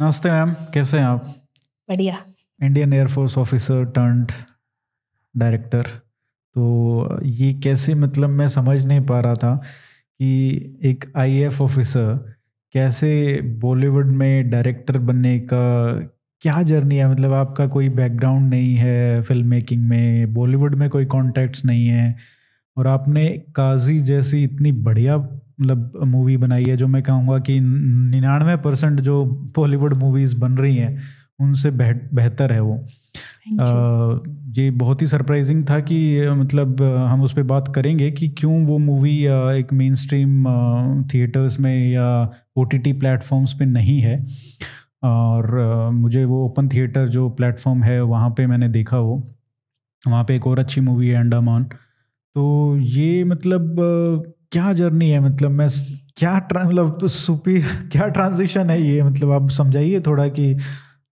नमस्ते मैम कैसे हैं आप बढ़िया Indian air force officer turned director तो ये कैसे मतलब मैं समझ नहीं पा रहा था कि एक आईएएफ ऑफिसर कैसे बॉलीवुड में डायरेक्टर बनने का क्या जर्नी है मतलब आपका कोई बैकग्राउंड नहीं है फिल्म मेकिंग में बॉलीवुड में कोई कॉन्टैक्ट्स नहीं है और आपने काजी जैसी इतनी बढ़िया मतलब मूवी बनाई है जो मैं कहूँगा कि निन्यानवे परसेंट जो बॉलीवुड मूवीज़ बन रही हैं उनसे बेहतर है वो आ, ये बहुत ही सरप्राइजिंग था कि मतलब हम उस पर बात करेंगे कि क्यों वो मूवी एक मेन स्ट्रीम थिएटर्स में या ओ टी टी प्लेटफॉर्म्स पर नहीं है और मुझे वो ओपन थिएटर जो प्लेटफॉर्म है वहाँ पे मैंने देखा वो वहाँ पे एक और अच्छी मूवी है अंडामान तो ये मतलब क्या जर्नी है मतलब मैं क्या मतलब तो सुपी क्या ट्रांजिशन है ये मतलब आप समझाइए थोड़ा कि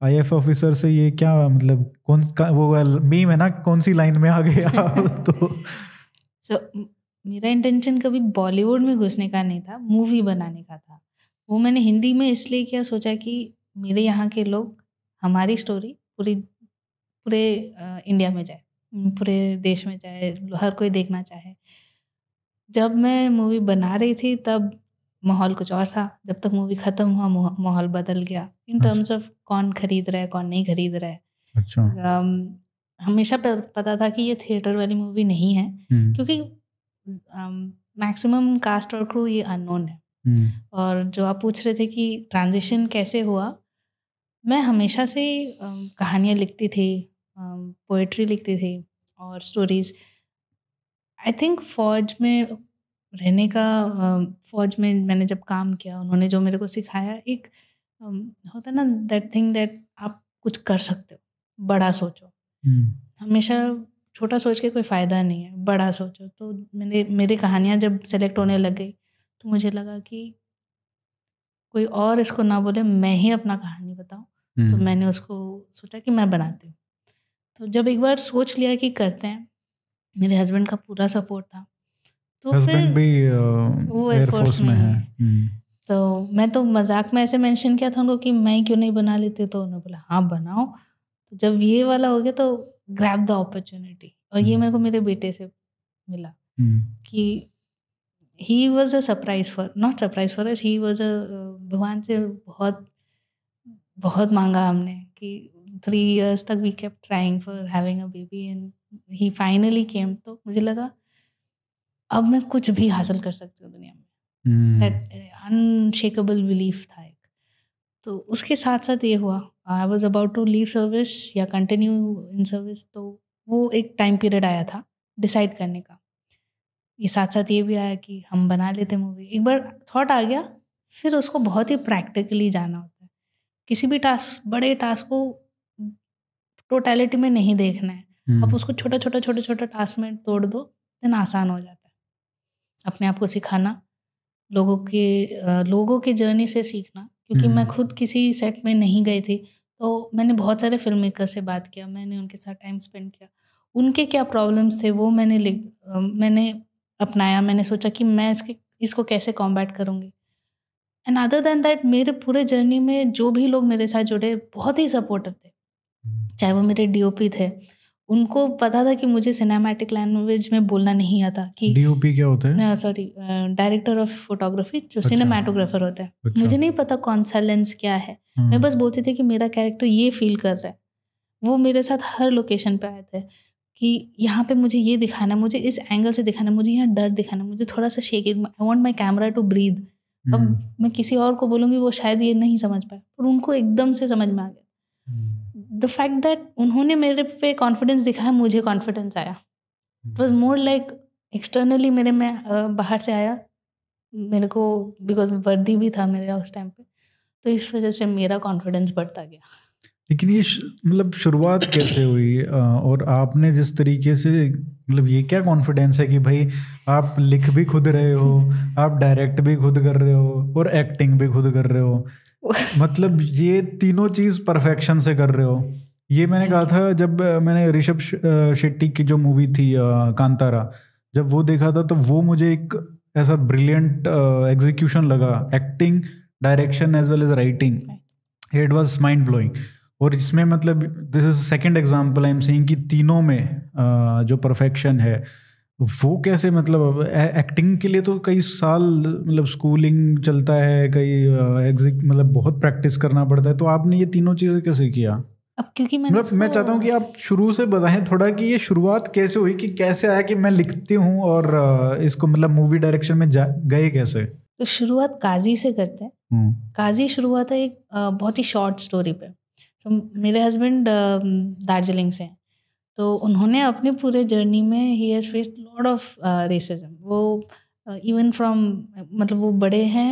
आई एफ ऑफिसर से ये क्या मतलब कौन वो मीम है ना कौन सी लाइन में आ गया तो so, मेरा इंटेंशन कभी बॉलीवुड में घुसने का नहीं था मूवी बनाने का था वो मैंने हिंदी में इसलिए क्या सोचा कि मेरे यहाँ के लोग हमारी स्टोरी पूरी पूरे इंडिया में जाए पूरे देश में जाए हर कोई देखना चाहे जब मैं मूवी बना रही थी तब माहौल कुछ और था जब तक मूवी खत्म हुआ माहौल बदल गया इन टर्म्स अच्छा। ऑफ कौन खरीद रहा है कौन नहीं खरीद रहा है अच्छा um, हमेशा पता था कि ये थिएटर वाली मूवी नहीं है हम्म। क्योंकि मैक्सिमम um, कास्ट और क्रू ये अननोन है हम्म। और जो आप पूछ रहे थे कि ट्रांजिशन कैसे हुआ मैं हमेशा से um, कहानियाँ लिखती थी पोइट्री um, लिखती थी और स्टोरीज़ आई थिंक फौज में रहने का फौज में मैंने जब काम किया उन्होंने जो मेरे को सिखाया एक होता ना दैट थिंग दैट आप कुछ कर सकते हो बड़ा सोचो हम्म। हमेशा छोटा सोच के कोई फ़ायदा नहीं है बड़ा सोचो तो मैंने मेरी कहानियाँ जब सेलेक्ट होने लग गई तो मुझे लगा कि कोई और इसको ना बोले मैं ही अपना कहानी बताऊँ तो हम्म। मैंने उसको सोचा कि मैं बनाती हूँ तो जब एक बार सोच लिया कि करते हैं मेरे हस्बैंड का पूरा सपोर्ट था तो हस्बैंड भी वो एयरफोर्स में, में है हम्म। तो मैं तो मजाक में ऐसे मेंशन किया था उनको कि मैं क्यों नहीं बना लेती तो उन्होंने बोला हाँ बनाओ तो जब ये वाला हो गया तो ग्रैप द अपॉर्चुनिटी और ये हम्म। मेरे को मेरे बेटे से मिला हम्म। कि he was a surprise for not surprise for us he was a भगवान से बहुत बहुत मांगा हमने कि थ्री इयर्स तक we kept trying for having a baby and he finally came तो मुझे लगा अब मैं कुछ भी हासिल कर सकती हूँ दुनिया में दैट अनशेकेबल बिलीफ था एक तो उसके साथ साथ ये हुआ I was about to leave service या कंटिन्यू इन सर्विस तो वो एक टाइम पीरियड आया था डिसाइड करने का ये साथ साथ ये भी आया कि हम बना लेते मूवी एक बार थॉट आ गया फिर उसको बहुत ही प्रैक्टिकली जाना होता है किसी भी टास्क बड़े टास्क को टोटैलिटी में नहीं देखना है आप हम्म। उसको छोटा छोटा छोटा छोटा टास्क में तोड़ दो देन आसान हो जाता है अपने आप को सिखाना लोगों के लोगों के जर्नी से सीखना क्योंकि मैं हम्म। खुद किसी सेट में नहीं गई थी तो मैंने बहुत सारे फिल्म मेकर से बात किया मैंने उनके साथ टाइम स्पेंड किया उनके क्या प्रॉब्लम्स थे वो मैंने मैंने अपनाया मैंने सोचा कि मैं इसके इसको कैसे कॉम्बैट करूँगी एंड अदर देन दैट मेरे पूरे जर्नी में जो भी लोग मेरे साथ जुड़े बहुत ही सपोर्टिव थे हम्म। चाहे वो मेरे डीओपी थे उनको पता था कि मुझे सिनेमैटिक लैंग्वेज में बोलना नहीं आता कि डीओपी क्या होता है सॉरी डायरेक्टर ऑफ फोटोग्राफी जो अच्छा, सिनेमाटोग्राफर होते हैं अच्छा, मुझे नहीं पता कौन सा लेंस क्या है हम्म। मैं बस बोलती थी कि मेरा कैरेक्टर ये फील कर रहा है वो मेरे साथ हर लोकेशन पे आए थे कि यहाँ पे मुझे ये दिखाना मुझे इस एंगल से दिखाना मुझे यहाँ डर दिखाना मुझे थोड़ा सा shaking I want my camera to breathe अब हम्म। मैं किसी और को बोलूँगी वो शायद ये नहीं समझ पाए पर उनको एकदम से समझ में आ गया हम्म। द फैक्ट दैट उन्होंने मेरे पे कॉन्फिडेंस दिखाया मुझे कॉन्फिडेंस आया it was more like externally मेरे मैं बाहर से आया मेरे को बिकॉज वर्दी भी था मेरा उस टाइम पे तो इस वजह से मेरा कॉन्फिडेंस बढ़ता गया लेकिन ये मतलब शुरुआत कैसे हुई और आपने जिस तरीके से मतलब ये क्या कॉन्फिडेंस है कि भाई आप लिख भी खुद रहे हो आप डायरेक्ट भी खुद कर रहे हो और एक्टिंग भी खुद कर रहे हो मतलब ये तीनों चीज परफेक्शन से कर रहे हो ये मैंने कहा था जब मैंने ऋषभ शेट्टी की जो मूवी थी कांतारा जब वो देखा था तो वो मुझे एक ऐसा ब्रिलियंट एग्जीक्यूशन लगा acting direction as well as writing it was mind blowing और इसमें मतलब this is second example I am seeing कि तीनों में uh, जो परफेक्शन है वो कैसे मतलब एक्टिंग के लिए तो कई साल मतलब स्कूलिंग चलता है कई एग्जिक मतलब बहुत प्रैक्टिस करना पड़ता है तो आपने ये तीनों चीज़ें कैसे किया अब क्योंकि मैं मतलब मैं चाहता हूँ कि आप शुरू से बताएं थोड़ा कि ये शुरुआत कैसे हुई कि कैसे आया कि मैं लिखती हूँ और इसको मतलब मूवी डायरेक्शन में गए कैसे तो शुरुआत काजी से करते हैं हम्म। काजी शुरुआत है एक बहुत ही शॉर्ट स्टोरी पे तो मेरे हस्बैंड दार्जिलिंग से हैं तो उन्होंने अपने पूरे जर्नी में he has faced lot of racism वो इवन uh, फ्रॉम मतलब वो बड़े हैं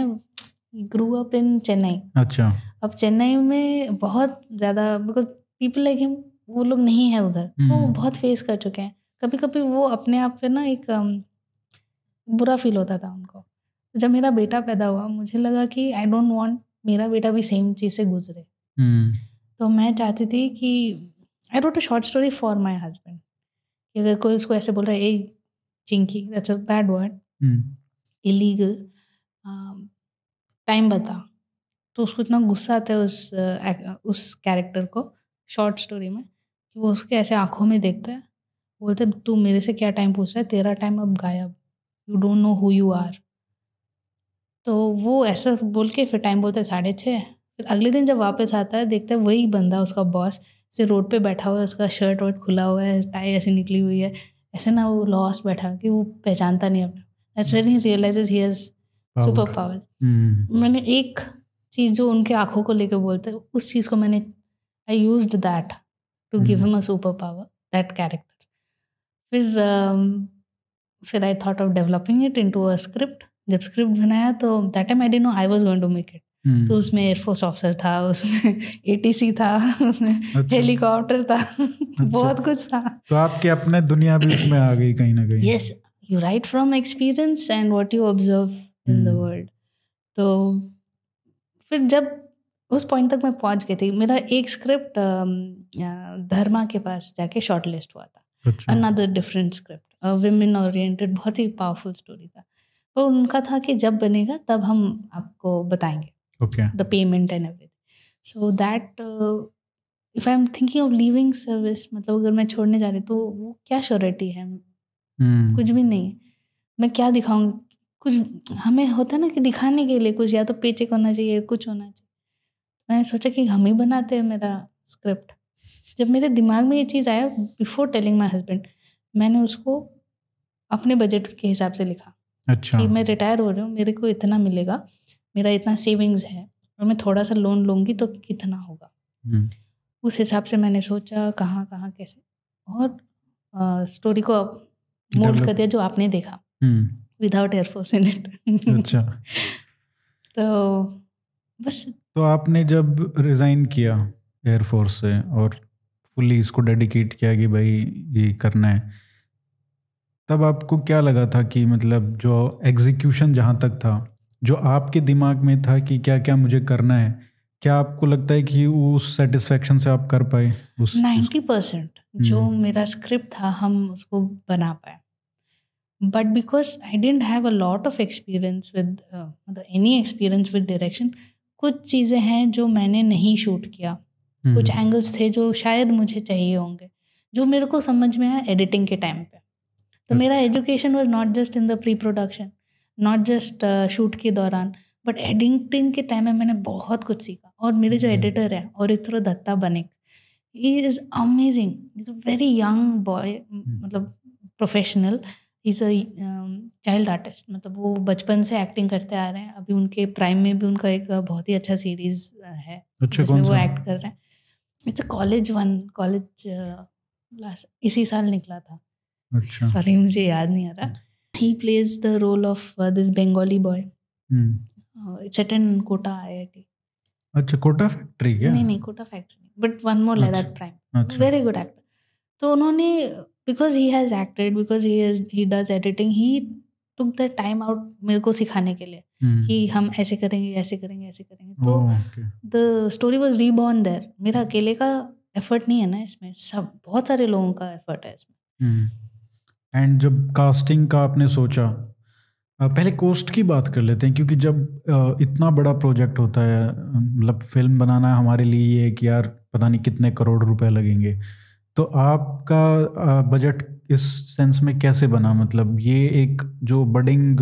ग्रू अप इन चेन्नई अच्छा अब चेन्नई में बहुत ज़्यादा बिकॉज पीपल लाइक हिम वो लोग नहीं है उधर तो वो हम्म। बहुत फेस कर चुके हैं कभी कभी वो अपने आप पे ना एक um, बुरा फील होता था उनको जब मेरा बेटा पैदा हुआ मुझे लगा कि आई डोंट वॉन्ट मेरा बेटा भी सेम चीज़ से गुजरे हम्म। तो मैं चाहती थी कि I wrote a short story for my husband अगर कोई उसको ऐसे बोल रहा है ए चिंकी that's a bad word illegal time बता तो उसको इतना गुस्सा आता है उस uh, उस कैरेक्टर को शॉर्ट स्टोरी में कि वो उसके ऐसे आंखों में देखता है बोलते तू मेरे से क्या टाइम पूछ रहा है तेरा टाइम अब गायब you don't know who you are तो वो ऐसा बोल के फिर टाइम बोलता है साढ़े छः फिर अगले दिन जब वापस आता है देखता है वही बंदा उसका बॉस से रोड पे बैठा हुआ है उसका शर्ट वर्ट खुला हुआ है टाई ऐसी निकली हुई है ऐसे ना वो लॉस बैठा कि वो पहचानता नहीं अपना that's when he realises he superpower मैंने एक चीज़ जो उनके आंखों को लेकर बोलते हैं उस चीज़ को मैंने I use that to give him a superpower that character फिर um, फिर I thought of developing it into a script जब स्क्रिप्ट बनाया तो that um I did know I was going to make it हम्म। तो उसमें air force officer था उसमें एटीसी था उसमें अच्छा। हेलीकॉप्टर था अच्छा। बहुत कुछ था तो आपके अपने दुनिया भी उसमें आ गई कहीं ना कहीं yes you write from experience and what you observe in the world तो फिर जब उस पॉइंट तक मैं पहुंच गई थी मेरा एक स्क्रिप्ट um, uh, धर्मा के पास जाके शॉर्ट लिस्ट हुआ था another different script women oriented बहुत ही पावरफुल स्टोरी था तो उनका था कि जब बनेगा तब हम आपको बताएंगे okay the payment and everything so that uh, if I am thinking of leaving service मतलब अगर मैं छोड़ने जा रही तो वो क्या श्योरिटी है hmm. कुछ भी नहीं मैं क्या दिखाऊंगी कुछ हमें होता ना कि दिखाने के लिए कुछ या तो पेचेक होना चाहिए कुछ होना चाहिए मैंने सोचा कि हम ही बनाते हैं मेरा स्क्रिप्ट जब मेरे दिमाग में ये चीज़ आया बिफोर टेलिंग माई हस्बैंड मैंने उसको अपने बजट के हिसाब से लिखा अच्छा कि मैं रिटायर हो रही हूँ मेरे को इतना मिलेगा मेरा इतना सेविंग्स है और मैं थोड़ा सा लोन लूँगी तो कितना होगा हम्म। उस हिसाब से मैंने सोचा कहाँ कहाँ कैसे और आ, स्टोरी को मोल्ड कर दिया जो आपने देखा विदाउट एयरफोर्स इन इट अच्छा तो बस तो आपने जब रिज़ाइन किया एयरफोर्स से और फुली इसको डेडिकेट किया कि भाई ये करना है तब आपको क्या लगा था कि मतलब जो एग्जीक्यूशन जहाँ तक था जो आपके दिमाग में था कि क्या क्या मुझे करना है क्या आपको लगता है कि उस सेटिस्फेक्शन से आप कर पाए उस नाइन्टी परसेंट जो हम्म। मेरा स्क्रिप्ट था हम उसको बना पाए but because I didn't have a lot of experience with मतलब एनी एक्सपीरियंस विद डायरेक्शन कुछ चीज़ें हैं जो मैंने नहीं शूट किया कुछ एंगल्स हम्म। थे जो शायद मुझे चाहिए होंगे जो मेरे को समझ में आया एडिटिंग के टाइम पे तो अच्छा। मेरा education was not just in the pre production not just shoot के दौरान बट एडिटिंग के टाइम में मैंने बहुत कुछ सीखा और मेरे जो एडिटर हम्म। हैं इतरो Datta Banik he is amazing is a very young boy मतलब professional is a child artist मतलब वो बचपन से एक्टिंग करते आ रहे हैं अभी उनके प्राइम में भी उनका एक बहुत ही अच्छा सीरीज है अच्छा, जिसमें वो एक्ट कर रहे हैं it's a college one college last इसी साल निकला था अच्छा सॉरी मुझे याद नहीं आ रहा हम्म। he plays the role of uh, this Bengali boy. Hmm. Uh, it's at an Kota IIT. अच्छा कोटा फैक्ट्री क्या नहीं नहीं Kota factory but one more like that prime very good actor तो उन्होंने because he has acted because he he does editing he took the time out मेरे को सिखाने के लिए hmm. कि हम ऐसे करेंगे ऐसे करेंगे ऐसे करेंगे तो the story was reborn there मेरा अकेले का एफर्ट नहीं है ना इसमें सब बहुत सारे लोगों का एफर्ट है इसमें hmm. एंड जब कास्टिंग का आपने सोचा पहले कोस्ट की बात कर लेते हैं क्योंकि जब इतना बड़ा प्रोजेक्ट होता है मतलब फिल्म बनाना हमारे लिए ये कि यार पता नहीं कितने करोड़ रुपए लगेंगे तो आपका बजट इस सेंस में कैसे बना मतलब ये एक जो बडिंग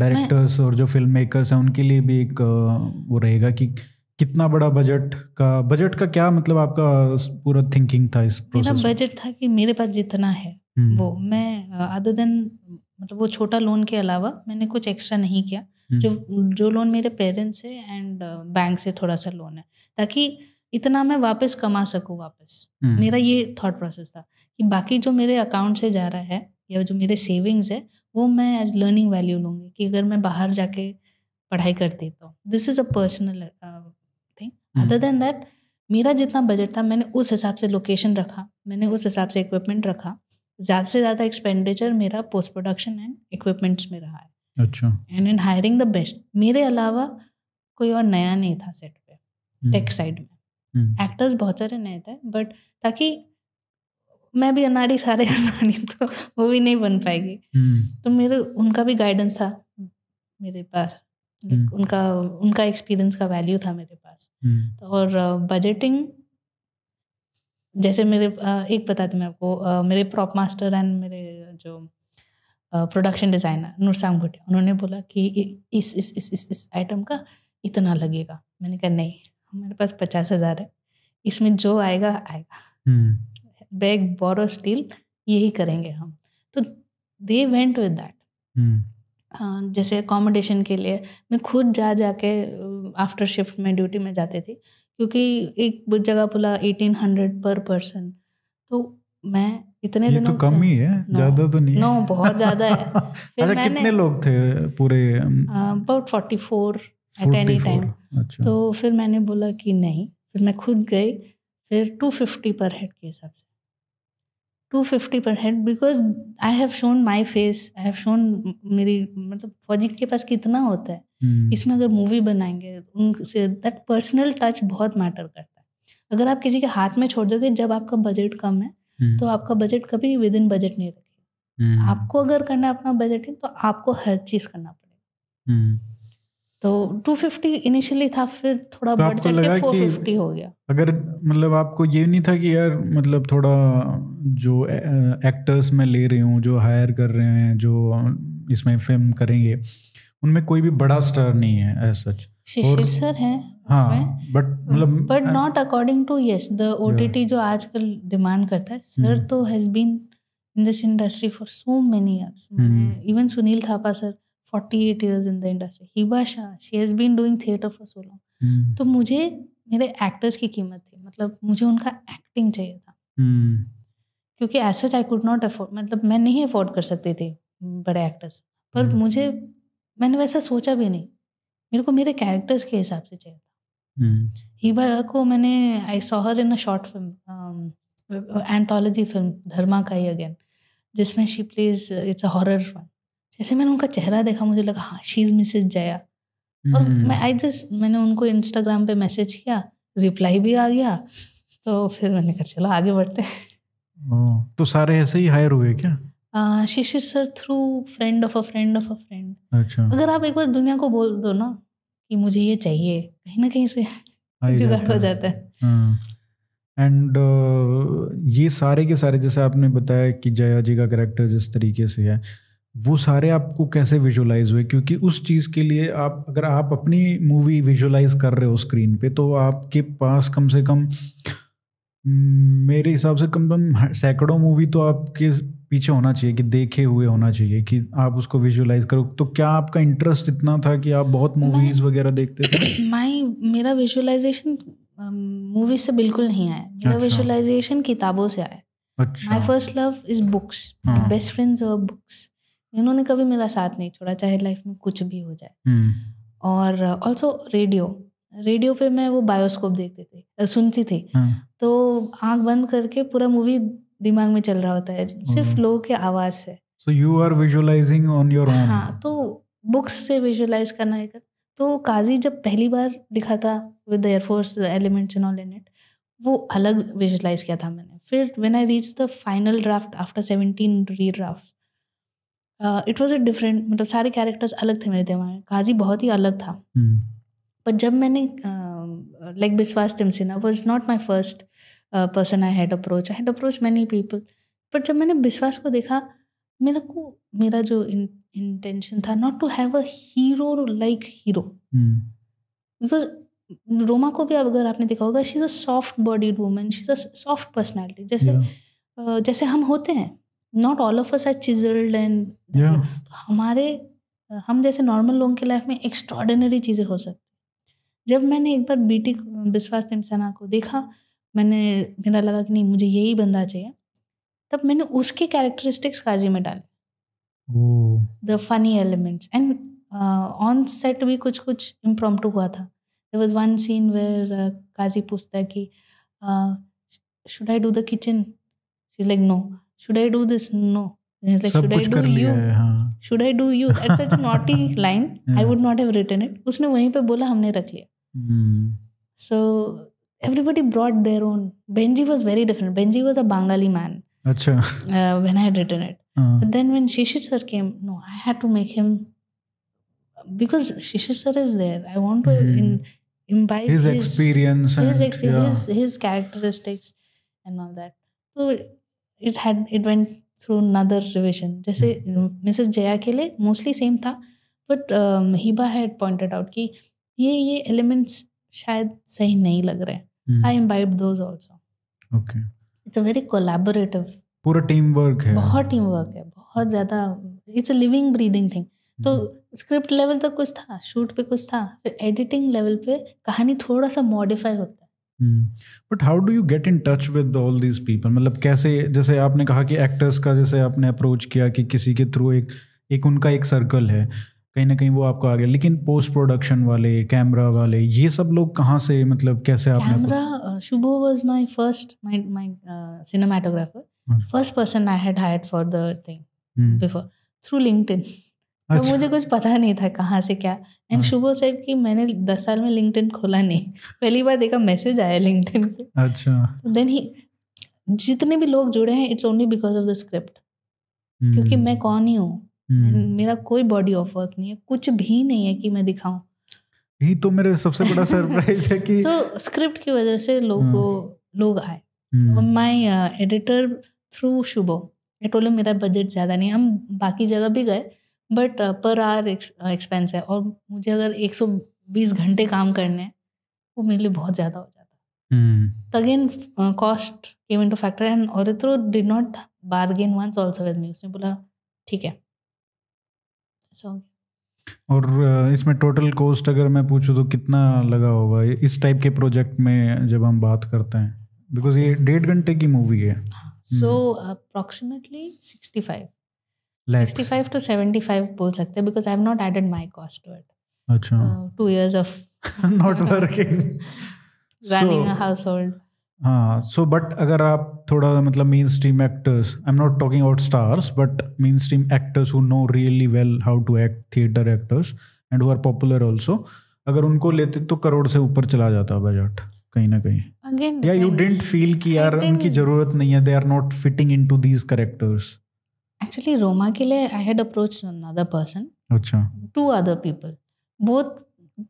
डायरेक्टर्स और जो फिल्म मेकर्स हैं उनके लिए भी एक वो रहेगा कि कितना बड़ा बजट का बजट का क्या मतलब आपका पूरा थिंकिंग था इस प्रोसेस बजट था कि मेरे पास जितना है वो हम्म। मैं अदर देन मतलब वो छोटा लोन के अलावा मैंने कुछ एक्स्ट्रा नहीं किया हम्म। जो जो लोन मेरे पेरेंट्स से एंड बैंक से थोड़ा सा लोन है ताकि इतना मैं वापस कमा सकूँ वापस हम्म। मेरा ये थॉट प्रोसेस था कि बाकी जो मेरे अकाउंट से जा रहा है या जो मेरे सेविंग्स है वो मैं एज लर्निंग वैल्यू लूँगी कि अगर मैं बाहर जाके पढ़ाई करती तो this is a personal thing other than that मेरा जितना बजट था मैंने उस हिसाब से लोकेशन रखा मैंने उस हिसाब से इक्विपमेंट रखा ज़्यादा से ज़्यादा एक्सपेंडिचर मेरा पोस्ट प्रोडक्शन एंड इक्विपमेंट्स में रहा है अच्छा and in hiring the best मेरे अलावा कोई और नया नहीं था सेट पे टेक हम्म। साइड में एक्टर्स हम्म। बहुत सारे नए थे बट ताकि मैं भी अनाड़ी सारे अनाड़ी तो वो भी नहीं बन पाएगी हम्म। तो मेरे उनका भी गाइडेंस था मेरे पास उनका उनका एक्सपीरियंस का वैल्यू था मेरे पास तो और बजटिंग uh, जैसे मेरे एक बताती मैं आपको मेरे प्रॉप मास्टर एंड मेरे जो प्रोडक्शन डिज़ाइनर नुरसांग भुटिया उन्होंने बोला कि इस इस इस इस इस आइटम का इतना लगेगा मैंने कहा नहीं मेरे पास पचास हज़ार है इसमें जो आएगा आएगा बैग बोरो स्टील यही करेंगे हम तो दे वेंट विद दैट हाँ, जैसे अकोमोडेशन के लिए मैं खुद जा जा के आफ्टर शिफ्ट में ड्यूटी में जाती थी क्योंकि एक जगह बोला एटीन हंड्रेड पर पर्सन तो मैं इतने तो दिनों तो कम ही है हाँ, ज्यादा तो नहीं नो बहुत ज्यादा है फिर अच्छा, मैंने, कितने लोग थे पूरे about forty four at any time तो फिर मैंने बोला कि नहीं फिर मैं खुद गई फिर टू फिफ्टी पर हेड के हिसाब से 250 per head because I have shown my face I have shown मेरी मतलब फौजी के पास कितना होता है hmm. इसमें अगर मूवी बनाएंगे उनसे दैट पर्सनल टच बहुत मैटर करता है अगर आप किसी के हाथ में छोड़ दोगे जब आपका बजट कम है hmm. तो आपका बजट कभी विद इन बजट नहीं रखेगा hmm. आपको अगर करना है अपना है तो आपको हर चीज़ करना पड़ेगा तो 250 इनिशियली था फिर थोड़ा तो बढ़ चढ़ के 450 हो गया अगर मतलब आपको ये नहीं था कि यार मतलब थोड़ा जो एक्टर्स मैं ले रही हूँ जो हायर कर रहे हैं जो इसमें फिल्म करेंगे उनमें कोई भी बड़ा स्टार नहीं है एज सच शिशिर सर हैं हाँ बट मतलब but not according to yes the OTT जो आजकल डिमांड करता है सर hmm। तो has been in this industry for so many years even Sunil Thapa sir forty eight years in the industry Hiba Shah she has been doing theatre for so long तो मुझे मेरे actors की कीमत थी मतलब मुझे उनका एक्टिंग चाहिए था hmm. क्योंकि as such I could not afford मतलब मैं नहीं अफोर्ड कर सकती थी बड़े एक्टर्स पर hmm. मुझे मैंने वैसा सोचा भी नहीं मेरे को मेरे कैरेक्टर्स के हिसाब से चाहिए था hmm. हिबा को मैंने I saw her in a short film anthology film Dharma का ही अगेन जिसमें she plays it's a horror one जैसे मैंने उनका चेहरा देखा मुझे लगा हाँ शी इज मिसेज जया और हम्म। मैं आई जस्ट मैंने उनको इंस्टाग्राम पे मैसेज किया रिप्लाई भी आ गया तो फिर मैंने कहा चलो आगे बढ़ते तो सारे ऐसे ही हायर हुए क्या Shishir sir through friend of a friend of a friend अच्छा अगर आप एक बार दुनिया को बोल दो ना कि मुझे ये चाहिए कहीं ना कहीं से जुगाड़ हो जाता है एंड हाँ। uh, ये सारे के सारे जैसे आपने बताया कि जया जी का करेक्टर जिस तरीके से है uh, वो सारे आपको कैसे विजुलाइज हुए क्योंकि उस चीज़ के लिए आप अगर आप अपनी मूवी विजुलाइज कर रहे हो स्क्रीन पे तो आपके पास कम से कम मेरे हिसाब से कम से कम सैकड़ों मूवी तो आपके पीछे होना चाहिए कि देखे हुए होना चाहिए कि आप उसको विजुलाइज करो तो क्या आपका इंटरेस्ट इतना था कि आप बहुत मूवीज वगैरह देखते थे माई मेरा विजुअलाइजेशन मूवी से बिल्कुल नहीं आया मेरा अच्छा। विजुअलाइजेशन किताबों से आया my first love is books best friends और बुक्स इन्होंने कभी मेरा साथ नहीं छोड़ा चाहे लाइफ में कुछ भी हो जाए हम्म। और ऑल्सो रेडियो रेडियो पे मैं वो बायोस्कोप देखते थे सुनती थी हाँ। तो आंख बंद करके पूरा मूवी दिमाग में चल रहा होता है सिर्फ हम्म। लोगों के आवाज से so you are visualising on your own हाँ तो बुक्स से विजुअलाइज करना है कर तो काजी जब पहली बार दिखा था with air force elements and all in it वो अलग विजुलाइज किया था मैंने फिर when I reach the final draft after seventeen redraft it was a different मतलब सारे कैरेक्टर्स अलग थे मेरे दिमाग में काजी बहुत ही अलग था बट hmm. जब मैंने like Biswas Timsina was not my first person I had approach I had approach many people but जब मैंने विश्वास को देखा मेरे को मेरा जो इंटेंशन था not to have a hero like hero because Roma को भी अगर आपने देखा होगा she is a soft bodied women she is a soft personality जैसे yeah. uh, जैसे हम होते हैं not all of us are chiselled and हमारे हम जैसे नॉर्मल लोगों के लाइफ में एक्स्ट्रॉर्डनरी चीज़ें हो सकती जब मैंने एक बार बीटी विश्वास तिमसाना को देखा मैंने मेरा लगा कि नहीं मुझे यही बंदा चाहिए तब मैंने उसके कैरेक्टरिस्टिक्स काजी में डाले the funny elements and on set भी कुछ कुछ इम्प्रोमटू हुआ था there was one scene where Kazi पूछता है कि should I do the kitchen she is like no should I do this? No. And it's like, should I do you? Should I do you? That's such a naughty line. Yeah. I would not have written it. Usne वहीं पे बोला हमने रख Hmm. So everybody brought their own. Benji was very different. Benji was a Bengali man. Achha. Uh, when I had written it. Uh-huh. But then when Shishir sir came, no, I had to make him because Shishir sir is there. I want to mm. in, imbibe his, his experience, his, and, his, yeah. his, his characteristics and all that. So it had it went through another revision जैसे mrs hmm. Jaya के लिए mostly same था but Hiba had pointed out कि ये ये elements शायद सही नहीं लग रहे हैं I imbibe those also okay it's a very collaborative पूरा टीम वर्क है बहुत टीम वर्क है बहुत ज़्यादा it's a living breathing thing तो स्क्रिप्ट hmm. लेवल तक कुछ था शूट पे कुछ था फिर एडिटिंग लेवल पे कहानी थोड़ा सा मॉडिफाई होता है but how do you get in touch with all these people मतलब कैसे जैसे आपने कहा कि एक्टर्स का जैसे आपने अप्रोच किया कि किसी के थ्रू एक एक उनका एक सर्कल है कहीं ना कहीं वो आपको आ गया लेकिन पोस्ट प्रोडक्शन वाले कैमरा वाले ये सब लोग कहाँ से मतलब कैसे आपने camera Shubho was my first my my cinematographer first person I had hired for the thing before through LinkedIn तो अच्छा। तो मुझे कुछ पता नहीं था कहाँ से क्या एंड हाँ। शुभो सेड कि मैंने दस साल में लिंक्डइन खोला नहीं पहली बार देखा मैसेज आया लिंक्डइन पे अच्छा तो देन ही जितने भी लोग जुड़े हैं it's only because of the script क्योंकि हम्म। मैं कौन ही हूँ हम्म। मेरा कोई बॉडी ऑफ वर्क नहीं है कुछ भी नहीं है कि मैं दिखाऊं यही तो मेरे सबसे बड़ा सरप्राइज है कि तो स्क्रिप्ट की वजह से लोगों हाँ। लोग आए माय एडिटर थ्रू शुभो मैं टोले मेरा बजट ज़्यादा नहीं हम बाकी जगह भी गए बट पर आर एक्सपेंस है और मुझे अगर 120 घंटे काम करने हैं वो मेरे लिए बहुत ज़्यादा हो जाता अगेन कॉस्ट केम हम्म। इन टू फैक्टर एंड और तो did not bargain once also with me उसने बोला ठीक है सो और uh, इसमें टोटल कॉस्ट अगर मैं पूछूँ तो कितना लगा होगा इस टाइप के प्रोजेक्ट में जब हम बात करते हैं बिकॉज ये डेढ़ घंटे की मूवी है सो अप्रोक्सीमेटली सिक्सटी फाइव बोल सकते हैं because I have not added cost to it अच्छा two of not working running हाँ सो बट अगर आप थोड़ा मतलब mainstream actors I am not talking about stars but mainstream actors who know really well how to act theatre actors and who are popular अगर उनको लेते तो करोड़ से ऊपर चला जाता बजट कहीं ना कहीं या यू डेंट फील कि यार उनकी जरूरत नहीं है they are not fitting in to these characters actually Roma के लिए I had approach another person अच्छा to other people both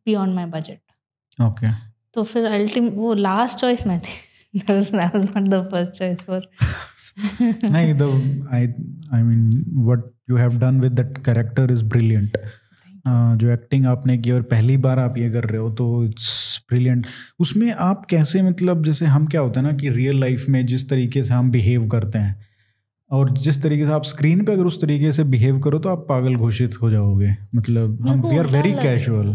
beyond my budget okay तो फिर अल्टीम वो लास्ट चॉइस मैं थी that was, that was not the first choice for नहीं the I I mean what you have done with that character is brilliant uh, जो acting आपने की और पहली बार आप ये कर रहे हो तो इट्स ब्रिलियंट उसमें आप कैसे मतलब जैसे हम क्या होते हैं ना कि रियल लाइफ में जिस तरीके से हम बिहेव करते हैं और जिस तरीके से आप स्क्रीन पे अगर उस तरीके से बिहेव करो तो आप पागल घोषित हो जाओगे मतलब हम वी आर वेरी कैजुअल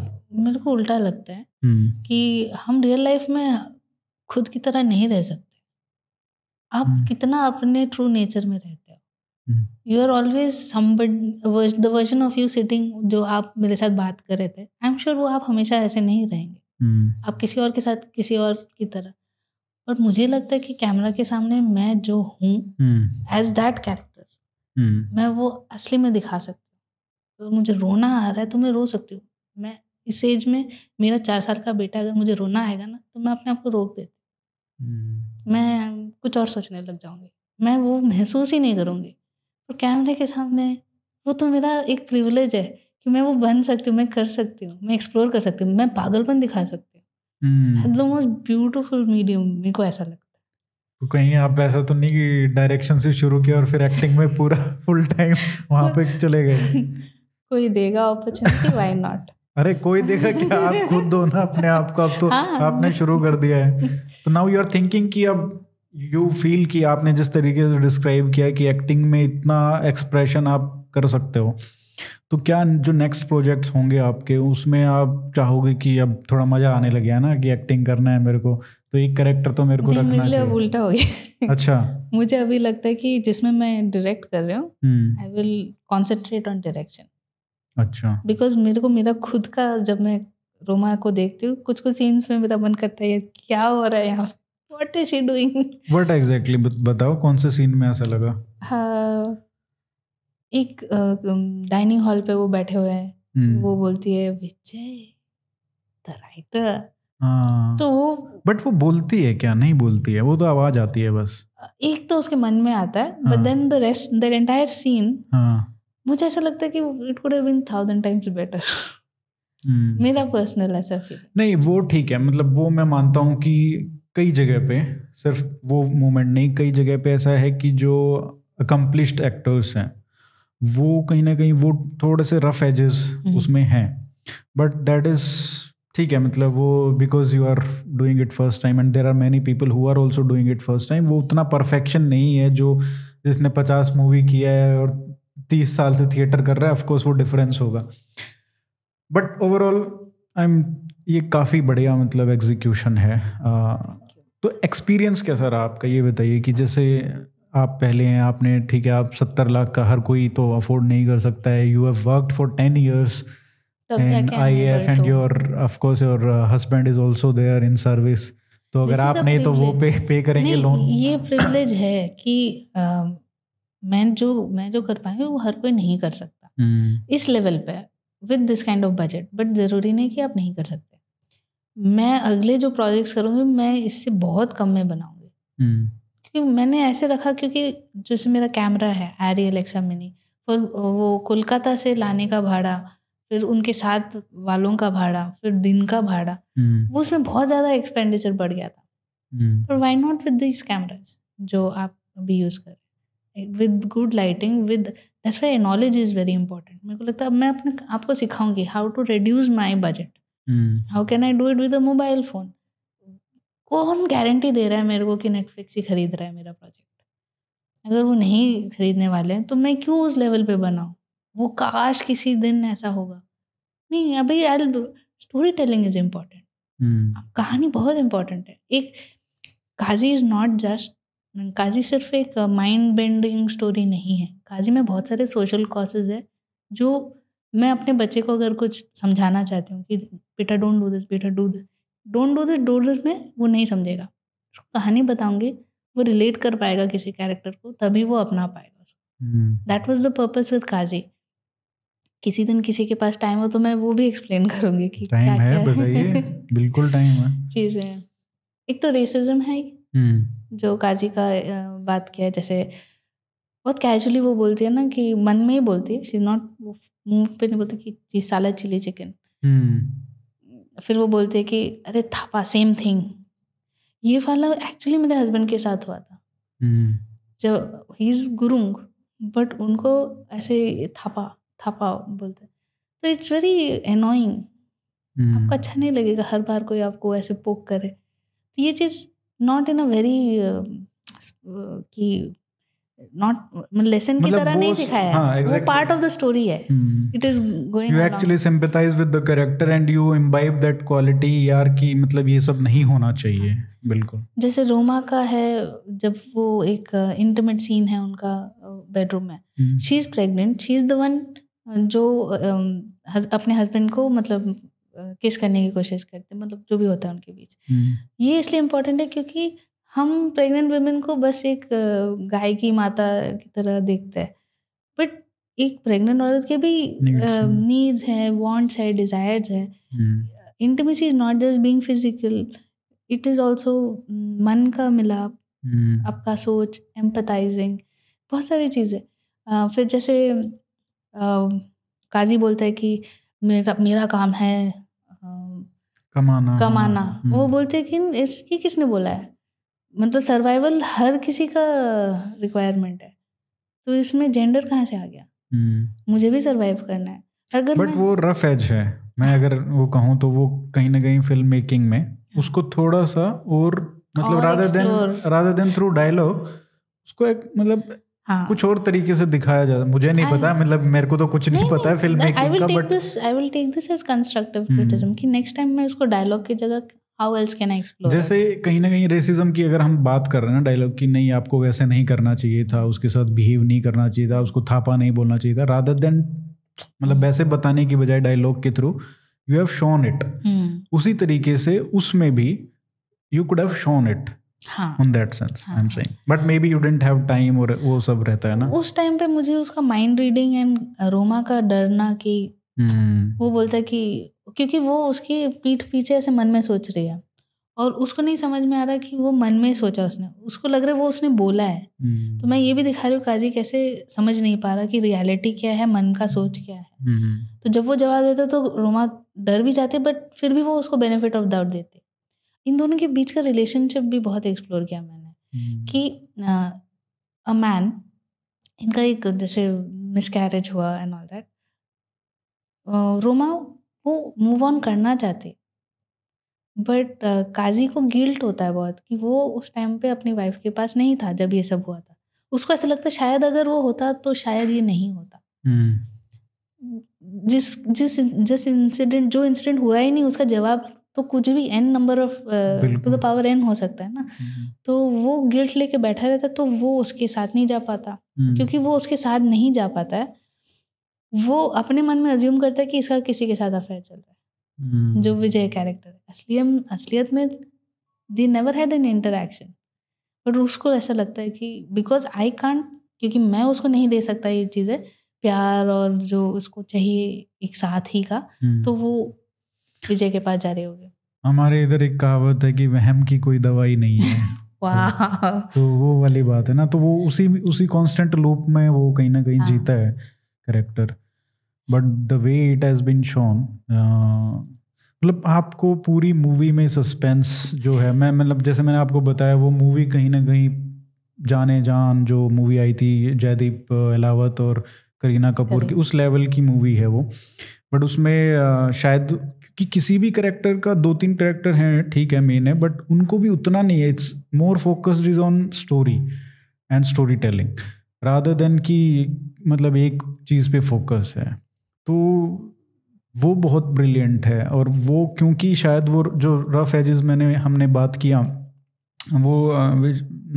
मेरे को उल्टा लगता है हम्म। कि हम रियल लाइफ में खुद की तरह नहीं रह सकते आप हम्म। कितना अपने ट्रू नेचर में रहते हो you are always the version of you sitting जो आप मेरे साथ बात कर रहे थे आई एम श्योर वो आप हमेशा ऐसे नहीं रहेंगे हम्म। आप किसी और के साथ किसी और की तरह बट मुझे लगता है कि कैमरा के सामने मैं जो हूँ एज दैट कैरेक्टर मैं वो असली में दिखा सकती हूँ तो मुझे रोना आ रहा है तो मैं रो सकती हूँ मैं इस एज में मेरा चार साल का बेटा अगर मुझे रोना आएगा ना तो मैं अपने आप को रोक देती हूँ हम्म। मैं कुछ और सोचने लग जाऊंगी मैं वो महसूस ही नहीं करूँगी और कैमरे के सामने वो तो मेरा एक प्रिविलेज है कि मैं वो बन सकती हूँ मैं कर सकती हूँ मैं एक्सप्लोर कर सकती हूँ मैं पागलपन दिखा सकती हूँ ब्यूटीफुल मीडियम हम्म। मेरे को ऐसा लगता है तो कहीं आप ऐसा तो नहीं कि डायरेक्शन से शुरू किया और फिर एक्टिंग में पूरा फुल टाइम वहां पे चले गए कोई देगा अपॉर्चुनिटी व्हाई नॉट अरे कोई देखा क्या आप खुद दो ना अपने आप को अब तो हाँ, आपने शुरू कर दिया है तो नाउ यू आर थिंकिंग कि अब यू फील कि आपने जिस तरीके से डिस्क्राइब किया कि एक्टिंग में इतना एक्सप्रेशन आप कर सकते हो तो क्या जो नेक्स्ट प्रोजेक्ट्स होंगे आपके उसमें आप चाहोगे कि अब थोड़ा मजा आने लगे है ना कि एक्टिंग करना है मेरे को तो एक करेक्टर तो मेरे को रखना चाहिए अब उल्टा हो गया अच्छा मुझे अभी लगता है कि जिसमें मैं डायरेक्ट कर रही हूँ I will concentrate on direction अच्छा बिकॉज मेरे को मेरा खुद का जब मैं रोमा को देखती हूँ कुछ कुछ सीन्स में मेरा मन करता है क्या हो रहा है यहाँ what is she doing what exactly बताओ कौन से सीन में ऐसा लगा हाँ एक डाइनिंग हॉल पे वो बैठे हुए हैं हम्म। वो बोलती है विजय द राइटर हाँ। तो वो बट वो बोलती है क्या नहीं बोलती है वो तो आवाज आती है बस एक तो उसके मन में आता है but then the rest that entire scene मुझे ऐसा लगता है कि it could have been thousand times better मेरा पर्सनल ऐसा फील नहीं वो ठीक है मतलब वो मैं मानता हूँ कि कई जगह पे सिर्फ वो मोमेंट नहीं कई जगह पे ऐसा है कि जो अकम्पलिश्ड एक्टर्स हैं वो कहीं ना कहीं वो थोड़े से रफ एजेस हम्म। उसमें हैं बट दैट इज ठीक है मतलब वो because you are doing it first time and there are many people who are also doing it first time वो उतना परफेक्शन नहीं है जो जिसने पचास मूवी किया है और तीस साल से थिएटर कर रहा है ऑफकोर्स वो डिफरेंस होगा बट ओवरऑल आई एम ये काफ़ी बढ़िया मतलब एग्जीक्यूशन है आ, uh, तो एक्सपीरियंस कैसा रहा आपका ये बताइए कि जैसे आप पहले हैं आपने ठीक है आप सत्तर लाख का हर कोई तो अफोर्ड नहीं कर सकता है you have worked for ten years and I F and your of course your husband is also there in service तो अगर आप नहीं तो वो पे पे करेंगे लोन ये प्रिवलेज है कि आ, um, मैं जो मैं जो कर पाई वो हर कोई नहीं कर सकता हम्म। इस लेवल पे with this kind of budget but ज़रूरी नहीं कि आप नहीं कर सकते मैं अगले जो प्रोजेक्ट्स करूँगी मैं इससे बहुत कम में बनाऊँगी हम्म। क्योंकि मैंने ऐसे रखा क्योंकि जैसे मेरा कैमरा है आरी एलेक्सा मिनी फिर वो कोलकाता से लाने का भाड़ा फिर उनके साथ वालों का भाड़ा फिर दिन का भाड़ा हम्म। वो उसमें बहुत ज़्यादा एक्सपेंडिचर बढ़ गया था पर why not with this cameras जो आप अभी यूज़ कर with good lighting with that's why knowledge is very important मेरे को लगता है अब मैं अपने आपको सिखाऊंगी how to reduce my budget how can I do it with a mobile phone कौन गारंटी दे रहा है मेरे को कि नेटफ्लिक्स ही खरीद रहा है मेरा प्रोजेक्ट अगर वो नहीं खरीदने वाले हैं तो मैं क्यों उस लेवल पे बनाऊँ वो काश किसी दिन ऐसा होगा नहीं अभी I story telling is important कहानी बहुत इम्पोर्टेंट है एक Kazi is not just Kazi सिर्फ एक माइंड बेंडिंग स्टोरी नहीं है काजी में बहुत सारे सोशल कॉसेज है जो मैं अपने बच्चे को अगर कुछ समझाना चाहती हूँ कि बेटा डोंट डू दिस बेटा do this don't do this don't this में वो नहीं समझेगा उसको कहानी बताऊंगी वो रिलेट कर पाएगा किसी कैरेक्टर को तभी वो अपना पाएगा that was the purpose with Kazi किसी दिन किसी के पास टाइम हो तो मैं वो भी एक्सप्लेन करूंगी कि टाइम क्या है बताइए बिल्कुल टाइम है चीजें एक तो रेसिज्म है ही हम्म। जो काजी का बात किया है जैसे बहुत कैजुअली वो बोलती है ना कि मन में ही बोलती है शी नॉट मुंह पे नहीं बोलती कि साला चिली चिकन फिर वो बोलते हैं कि अरे थापा सेम थिंग ये वाला एक्चुअली मेरे हस्बैंड के साथ हुआ था हम्म। जब ही इज गुरुंग बट उनको ऐसे थापा थापा बोलते तो इट्स वेरी एनोइंग आपको अच्छा नहीं लगेगा हर बार कोई आपको ऐसे पोक करे तो ये चीज़ नॉट इन अ वेरी कि नॉट लेसन मतलब की मतलब तरह नहीं सिखाया हाँ, exactly. वो पार्ट ऑफ द स्टोरी है it is going you actually with the character and you that quality यार मतलब ये सब नहीं होना चाहिए बिल्कुल जैसे रोमा का है जब वो एक इंटरमेट uh, सीन है उनका बेडरूम uh, में she is pregnant she is the one जो um, अपने हस्बैंड को मतलब किस uh, करने की कोशिश करते मतलब जो भी होता है उनके बीच hmm. ये इसलिए इम्पोर्टेंट है क्योंकि हम प्रेग्नेंट वेमेन को बस एक गाय की माता की तरह देखते हैं बट एक प्रेग्नेंट औरत के भी नीड्स हैं वांट्स है डिज़ायर्स है intimacy is not just being physical it is also मन का मिलाप hmm. आपका सोच एम्पथाइजिंग बहुत सारी चीज़ें फिर जैसे काजी बोलता है कि मेरा मेरा काम है कमाना कमाना hmm. वो बोलते हैं कि इसकी किसने बोला है मतलब सर्वाइवल हर किसी का रिक्वायरमेंट है तो इसमें जेंडर कहाँ से आ गया हम्म। मुझे भी सर्वाइव करना है अगर बट वो रफ एज है मैं अगर वो कहूँ तो वो कहीं ना कहीं फिल्म मेकिंग में हाँ। उसको थोड़ा सा और मतलब Radha then Radha then through dialogue उसको एक मतलब हाँ. कुछ और तरीके से दिखाया जाता मुझे नहीं I, पता मतलब मेरे को तो कुछ नहीं, नहीं पता है फिल्म मेकिंग का but I will take this as constructive criticism कि नेक्स्ट टाइम मैं उसको डायलॉग की जगह how else can I explore जैसे कहीं ना कहीं रेसिज्म की अगर हम बात कर रहे हैं ना डायलॉग की नहीं आपको वैसे नहीं करना चाहिए था उसके साथ बिहेव नहीं करना चाहिए था उसको थापा नहीं बोलना चाहिए था रादर देन मतलब hmm. वैसे बताने की बजाय डायलॉग के through you have shown it उसी तरीके से उसमें भी you could have shown it उस टाइम पे मुझे उसका माइंड रीडिंग एंड रोमा का डरना कि hmm. वो बोलता है कि क्योंकि वो उसकी पीठ पीछे ऐसे मन में सोच रही है और उसको नहीं समझ में आ रहा कि वो मन में सोचा उसने उसको लग रहा है वो उसने बोला है हम्म। तो मैं ये भी दिखा रही हूँ काजी कैसे समझ नहीं पा रहा कि रियलिटी क्या है मन का सोच क्या है हम्म, हम्म। तो जब वो जवाब देता तो रोमा डर भी जाते बट फिर भी वो उसको बेनिफिट ऑफ डाउट देते इन दोनों के बीच का रिलेशनशिप भी बहुत एक्सप्लोर किया मैंने कि अ मैन इनका एक जैसे मिसकैरेज हुआ एंड ऑल दैट रोमा वो मूव ऑन करना चाहते बट uh, काजी को गिल्ट होता है बहुत कि वो उस टाइम पे अपनी वाइफ के पास नहीं था जब ये सब हुआ था उसको ऐसा लगता शायद अगर वो होता तो शायद ये नहीं होता हम्म। जिस जिस जिस इंसिडेंट जो इंसिडेंट हुआ ही नहीं उसका जवाब तो कुछ भी n number of to the power n हो सकता है ना हम्म। तो वो गिल्ट लेके बैठा रहता तो वो उसके साथ नहीं जा पाता हम्म। क्योंकि वो उसके साथ नहीं जा पाता है वो अपने मन में अज्यूम करता है कि इसका किसी के साथ अफेयर चल रहा है hmm. जो विजय कैरेक्टर है हम असलियत में they never had an interaction but उसको ऐसा लगता है कि बिकॉज आई कांट क्योंकि मैं उसको नहीं दे सकता ये चीज़ें प्यार और जो उसको चाहिए एक साथ ही का hmm. तो वो विजय के पास जा रहे होंगे हमारे इधर एक कहावत है कि वहम की कोई दवाई नहीं है तो, तो वो वाली बात है ना तो वो उसी उसी कांस्टेंट लूप में वो कहीं ना कहीं हाँ। जीता है character but the way it has been shown मतलब आपको पूरी मूवी में सस्पेंस जो है मैं मतलब जैसे मैंने आपको बताया वो मूवी कहीं ना कहीं जाने जान जो मूवी आई थी जयदीप अलावत और करीना कपूर की उस लेवल की मूवी है वो बट उसमें शायद कि किसी भी करेक्टर का दो तीन करेक्टर हैं ठीक है मेन है बट उनको भी उतना नहीं है it's more focused is on story and story telling rather than कि मतलब एक चीज़ पे फोकस है तो वो बहुत ब्रिलियंट है और वो क्योंकि शायद वो जो रफ एजेस मैंने हमने बात किया वो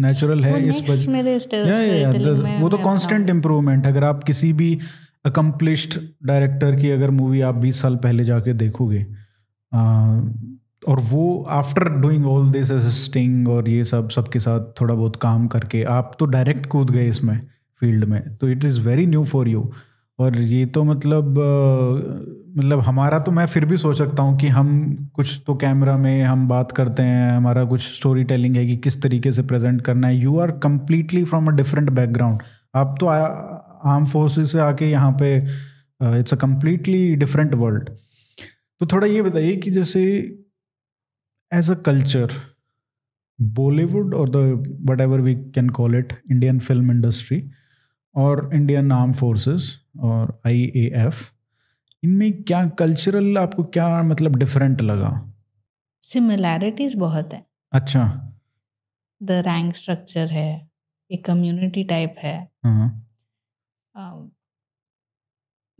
नेचुरल है इस वजह वो तो कांस्टेंट इम्प्रूवमेंट अगर आप किसी भी अकम्पलिश्ड डायरेक्टर की अगर मूवी आप 20 साल पहले जाके देखोगे आ, और वो after doing all this assisting और ये सब सबके साथ थोड़ा बहुत काम करके आप तो डायरेक्ट कूद गए इसमें फील्ड में तो it is very new for you और ये तो मतलब मतलब हमारा तो मैं फिर भी सोच सकता हूँ कि हम कुछ तो कैमरा में हम बात करते हैं हमारा कुछ स्टोरी टेलिंग है कि किस तरीके से प्रेजेंट करना है you are completely from a different background आप तो आर्म फोर्सेस से आके यहाँ पे it's a completely different world तो थोड़ा ये बताइए कि जैसे एज अ कल्चर बॉलीवुड और the whatever we can call it Indian film industry और इंडियन आर्म फोर्सेस और आईएएफ इनमें क्या कल्चरल आपको क्या मतलब डिफरेंट लगा सिमिलैरिटीज बहुत है अच्छा द रैंक स्ट्रक्चर है एक कम्युनिटी टाइप है हाँ। um,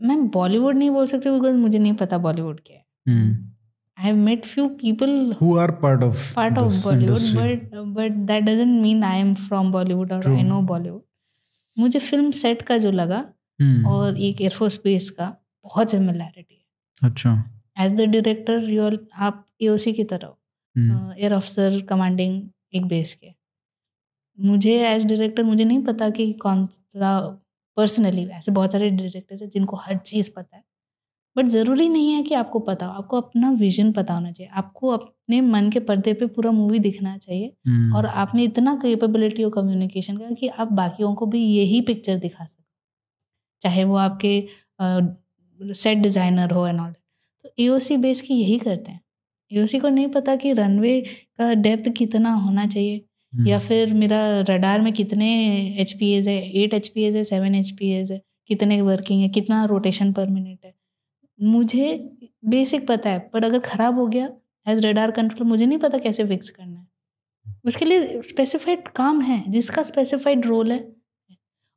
मैं बॉलीवुड नहीं बोल सकती बिकॉज मुझे नहीं पता बॉलीवुड क्या है I have met few people who are part of part of Bollywood but but that doesn't mean I am from Bollywood और आई नो बॉलीवुड मुझे फिल्म सेट का जो लगा हम्म। और एक एयरफोर्स बेस का बहुत सिमिलैरिटी है अच्छा एज द डायरेक्टर यू आप एओसी की तरह एयर ऑफिसर कमांडिंग एक बेस के मुझे एज डायरेक्टर मुझे नहीं पता कि कौन सा पर्सनली ऐसे बहुत सारे डायरेक्टर्स हैं जिनको हर चीज़ पता है बट ज़रूरी नहीं है कि आपको पता हो आपको अपना विजन पता होना चाहिए आपको अपने मन के पर्दे पे पूरा मूवी दिखना चाहिए हम्म। और आप में इतना कैपेबिलिटी हो कम्युनिकेशन का कि आप बाकियों को भी यही पिक्चर दिखा सको चाहे वो आपके सेट डिज़ाइनर हो एंड ऑल तो ए बेस की यही करते हैं ए को नहीं पता कि रनवे का डेप्थ कितना होना चाहिए हम्म। या फिर मेरा रडार में कितने एच है एट एच है सेवन एच है कितने वर्किंग है कितना रोटेशन पर मिनट है मुझे बेसिक पता है पर अगर ख़राब हो गया एज रेडार कंट्रोल मुझे नहीं पता कैसे फिक्स करना है उसके लिए स्पेसिफाइड काम है जिसका स्पेसिफाइड रोल है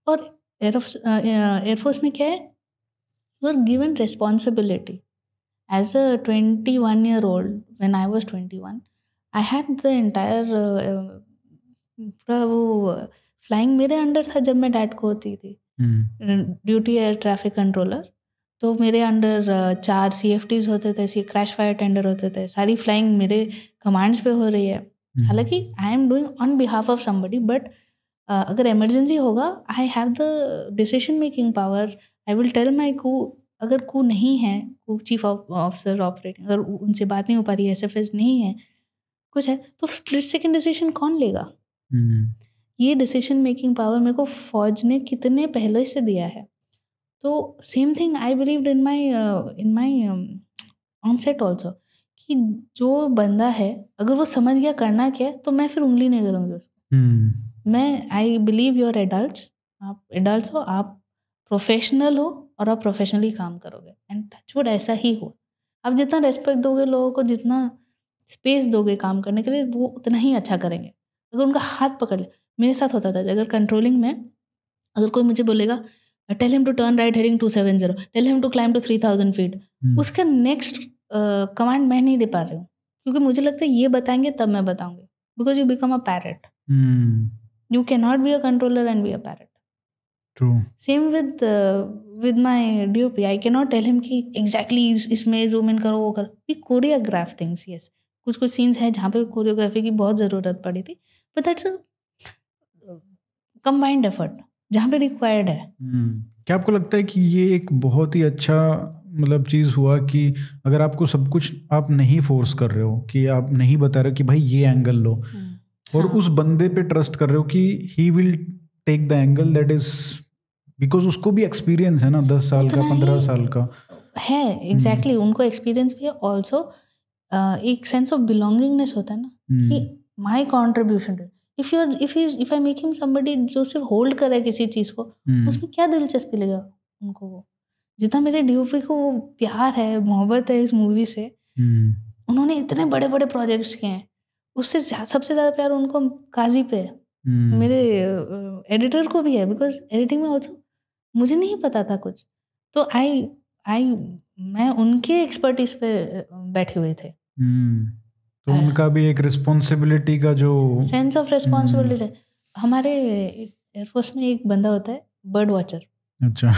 और एयरफोर्स uh, में क्या है you are given responsibility as a twenty one year old when I was twenty one I had the entire पूरा वो फ्लाइंग मेरे अंडर था जब मैं डैड को होती थी ड्यूटी एयर ट्रैफिक कंट्रोलर तो मेरे अंडर चार सी एफ टीज होते थे सी क्रैश फायर टेंडर होते थे सारी फ्लाइंग मेरे कमांड्स पे हो रही है हम्म। हालांकि I am doing on behalf of somebody but अगर इमरजेंसी होगा I have the decision making power I will tell my co अगर कू नहीं है कू चीफ ऑफिसर ऑपरेटिंग अगर उनसे बात नहीं हो पा रही है एस नहीं है कुछ है तो स्प्लिट सेकेंड डिसीजन कौन लेगा हम्म। ये डिसीजन मेकिंग पावर मेरे को फौज ने कितने पहले से दिया है तो same thing I believe in my in my on set also कि जो बंदा है अगर वो समझ गया करना क्या है तो मैं फिर उंगली नहीं करूँगी उसको hmm. मैं आई बिलीव योर एडल्ट आप एडल्ट हो आप प्रोफेशनल हो और आप प्रोफेशनली काम करोगे एंड टचवुड ऐसा ही हो आप जितना रेस्पेक्ट दोगे लोगों को जितना स्पेस दोगे काम करने के लिए वो उतना ही अच्छा करेंगे अगर उनका हाथ पकड़ ले मेरे साथ होता था अगर कंट्रोलिंग में अगर कोई मुझे बोलेगा tell him to turn right heading two seven zero tell him to climb to three thousand feet उसका नेक्स्ट कमांड uh, मैं नहीं दे पा रही हूँ क्योंकि मुझे लगता है ये बताएंगे तब मैं बताऊंगी because you become a parrot you can not be a controller and be a parrot True. Same with with my P I can not tell him कि एग्जैक्टली इसमें जूम इन करो वो करो वी कोरियोग्राफ थिंग्स यस कुछ कुछ scenes हैं जहाँ पे कोरियोग्राफी की बहुत ज़रूरत पड़ी थी but that's a combined effort जहाँ पे रिक्वायर्ड है हम्म। क्या आपको लगता है कि ये एक बहुत ही अच्छा मतलब चीज़ हुआ कि अगर आपको सब कुछ आप नहीं फोर्स कर रहे हो कि आप नहीं बता रहे हो कि भाई ये एंगल लो हम्म। और हाँ। उस बंदे पे ट्रस्ट कर रहे हो कि he will take the angle that is because उसको भी एक्सपीरियंस है ना दस साल का पंद्रह साल का है एग्जैक्टली हम्म। exactly, उनको एक्सपीरियंस भी है ऑल्सो एक सेंस ऑफ बिलोंगिंगनेस होता है ना कि my contribution to if you if is if I make him somebody जो सिर्फ होल्ड कर रहा है किसी चीज को hmm. उसमें क्या दिलचस्पी लेगा उनको वो जितना मेरे डीओपी को वो प्यार है मोहब्बत है इस मूवी से hmm. उन्होंने इतने बड़े बड़े प्रोजेक्ट्स किए हैं उससे सबसे ज्यादा प्यार उनको काजी पे है hmm. मेरे एडिटर को भी है बिकॉज एडिटिंग में ऑल्सो मुझे नहीं पता था कुछ तो आई आई मैं उनके एक्सपर्टीज पे बैठे हुए थे hmm. तो उनका भी एक रिस्पॉन्सिबिलिटी का जो सेंस ऑफ रिस्पॉन्सिबिलिटी है हमारे एयरफोर्स में एक बंदा होता है बर्ड वॉचर अच्छा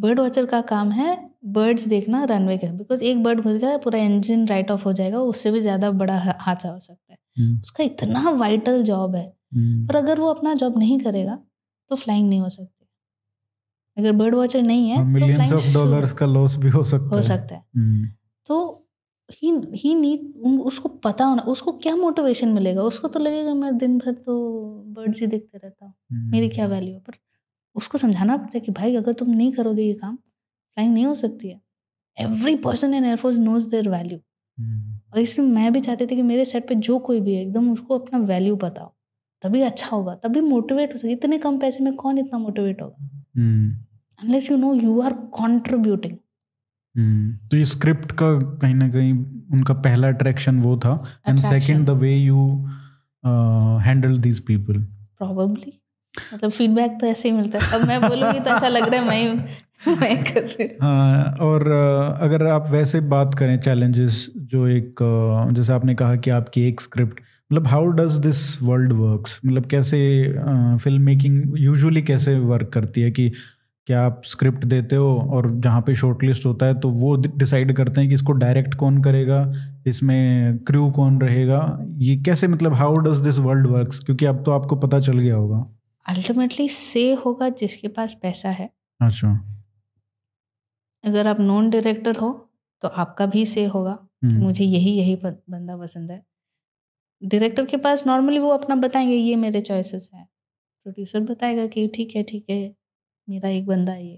बर्ड वॉचर का काम है बर्ड्स देखना रनवे के बिकॉज एक बर्ड घुस गया पूरा इंजन राइट ऑफ हो जाएगा उससे भी ज्यादा बड़ा हादसा हो सकता है हम्म। उसका इतना वाइटल जॉब है हम्म। पर अगर वो अपना जॉब नहीं करेगा तो फ्लाइंग नहीं हो सकती अगर बर्ड वॉचर नहीं है मिलियंस ऑफ डॉलर्स का लॉस भी हो सकता हो सकता है हम्म। तो ही ही नीड उसको पता होना उसको क्या मोटिवेशन मिलेगा उसको तो लगेगा मैं दिन भर तो बर्ड्स ही देखते रहता हूँ hmm. मेरी क्या वैल्यू हम्म। है पर उसको समझाना पड़ता है कि भाई अगर तुम नहीं करोगे ये काम फ्लाइंग नहीं हो सकती है every person in air force knows their value और इसलिए मैं भी चाहती थी कि मेरे सेट पे जो कोई भी है एकदम उसको अपना वैल्यू बताओ तभी अच्छा होगा तभी मोटिवेट हो सके इतने कम पैसे में कौन इतना मोटिवेट होगा unless you know you are contributing तो ये स्क्रिप्ट का कहीं ना कहीं उनका पहला अट्रैक्शन वो था and second the way you handle these people probably मतलब फीडबैक तो ऐसे ही मिलता है अब मैं बोलूंगी तो ऐसा लग रहा है मैं मैं कर रही हाँ और uh, अगर आप वैसे बात करें चैलेंजेस जो एक uh, जैसे आपने कहा कि आपकी एक स्क्रिप्ट मतलब how does this world works मतलब कैसे फिल्म मेकिंग यूजुअली कैसे वर्क करती है कि क्या आप स्क्रिप्ट देते हो और जहाँ पे शॉर्ट लिस्ट होता है तो वो डिसाइड करते हैं कि इसको डायरेक्ट कौन करेगा इसमें क्रू कौन रहेगा ये कैसे मतलब how does this world works क्योंकि अब तो आपको पता चल गया होगा अल्टीमेटली से होगा जिसके पास पैसा है अच्छा अगर आप नॉन डायरेक्टर हो तो आपका भी से होगा हम्म। मुझे यही यही बंदा पसंद है डायरेक्टर के पास नॉर्मली वो अपना बताएंगे ये मेरे चॉइसेस हैं प्रोड्यूसर बताएगा कि ठीक है ठीक है मेरा एक बंदा ये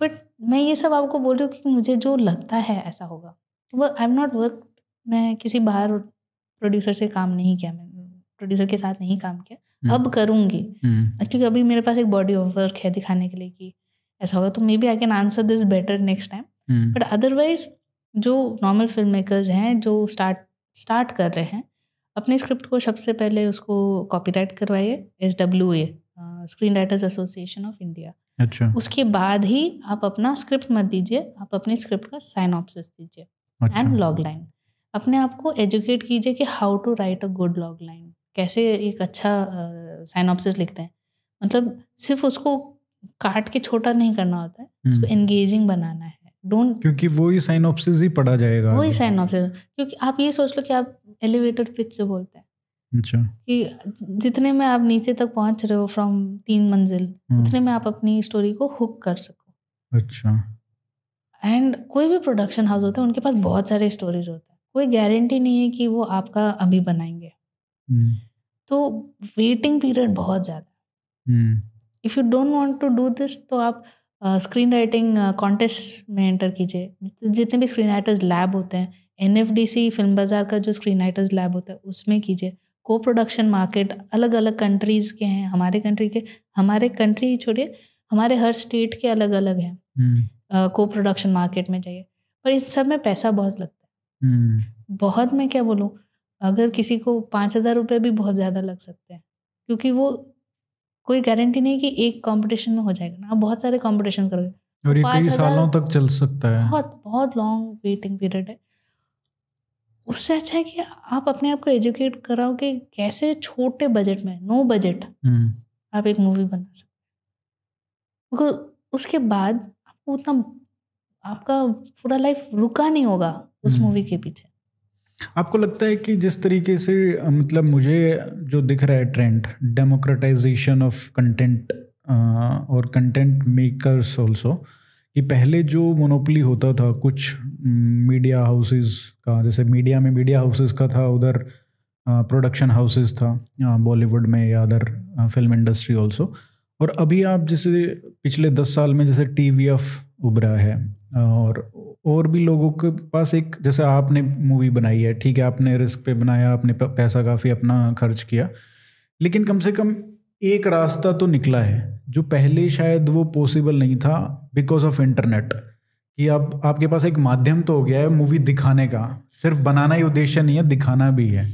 बट हम्म। मैं ये सब आपको बोल रही हूँ कि मुझे जो लगता है ऐसा होगा वो आई एम नॉट वर्क मैं किसी बाहर प्रोड्यूसर से काम नहीं किया मैंने प्रोड्यूसर के साथ नहीं काम किया हम्म। अब करूँगी हम्म। क्योंकि अभी मेरे पास एक बॉडी ऑफ वर्क है दिखाने के लिए कि ऐसा होगा तो maybe I can answer this better next time but otherwise जो नॉर्मल फिल्म मेकर्स हैं जो स्टार्ट स्टार्ट कर रहे हैं अपने स्क्रिप्ट को सबसे पहले उसको कॉपी करवाइए S W A screen writers association of India अच्छा उसके बाद ही आप अपना स्क्रिप्ट मत दीजिए आप अपने स्क्रिप्ट का साइनॉप्सिस दीजिए एंड लॉग लाइन अपने आप को एजुकेट कीजिए कि how to write a good log line कैसे एक अच्छा uh, लिखते हैं मतलब सिर्फ उसको काट के छोटा नहीं करना होता है हम्म। उसको एंगेजिंग बनाना है डोंट क्योंकि वो ही साइनॉप्सिस ही पढ़ा जाएगा वही ही क्योंकि आप ये सोच लो कि आप एलिवेटेड पिच से बोलते हैं अच्छा। कि जितने में आप नीचे तक पहुंच रहे हो फ्रॉम तीन मंजिल हम्म। उतने में आप अपनी स्टोरी को हुक कर सको अच्छा एंड कोई भी प्रोडक्शन हाउस होता है उनके पास बहुत सारे स्टोरीज होते हैं कोई गारंटी नहीं है कि वो आपका अभी बनाएंगे हम्म। तो वेटिंग पीरियड बहुत ज़्यादा if you don't want to do this तो आप स्क्रीन राइटिंग कॉन्टेस्ट में एंटर कीजिए जितने भी स्क्रीन राइटर्स लैब होते हैं एन फिल्म बाज़ार का जो स्क्रीन राइटर्स लैब होता है उसमें कीजिए को प्रोडक्शन मार्केट अलग अलग कंट्रीज़ के हैं हमारे कंट्री के हमारे कंट्री छोड़िए हमारे हर स्टेट के अलग अलग हैं को प्रोडक्शन मार्केट में चाहिए पर इन सब में पैसा बहुत लगता है हम्म। बहुत मैं क्या बोलूँ अगर किसी को पाँच हज़ार रुपये भी बहुत ज़्यादा लग सकते हैं क्योंकि वो कोई गारंटी नहीं कि एक कंपटीशन में हो जाएगा ना आप बहुत सारे कंपटीशन करोगे और ये कई सालों तक चल सकता है बहुत बहुत लॉन्ग वेटिंग पीरियड है उससे अच्छा है कि आप अपने आप को एजुकेट कराओ कि कैसे छोटे बजट में नो बजट हम्म। आप एक मूवी बना सकते तो उसके बाद आपको उतना आपका पूरा लाइफ रुका नहीं होगा उस हम्म। मूवी के पीछे आपको लगता है कि जिस तरीके से मतलब मुझे जो दिख रहा है ट्रेंड डेमोक्रेटाइजेशन ऑफ कंटेंट और कंटेंट मेकर्स ऑल्सो कि पहले जो मोनोपली होता था कुछ मीडिया हाउसेस का जैसे मीडिया में मीडिया हाउसेस का था उधर प्रोडक्शन हाउसेस था बॉलीवुड में या अदर फिल्म इंडस्ट्री ऑल्सो और अभी आप जैसे पिछले दस साल में जैसे टी वी एफ उभरा है और और भी लोगों के पास एक जैसे आपने मूवी बनाई है ठीक है आपने रिस्क पे बनाया आपने पैसा काफ़ी अपना खर्च किया लेकिन कम से कम एक रास्ता तो निकला है जो पहले शायद वो पॉसिबल नहीं था बिकॉज ऑफ इंटरनेट कि अब आपके पास एक माध्यम तो हो गया है मूवी दिखाने का सिर्फ बनाना ही उद्देश्य नहीं है दिखाना भी है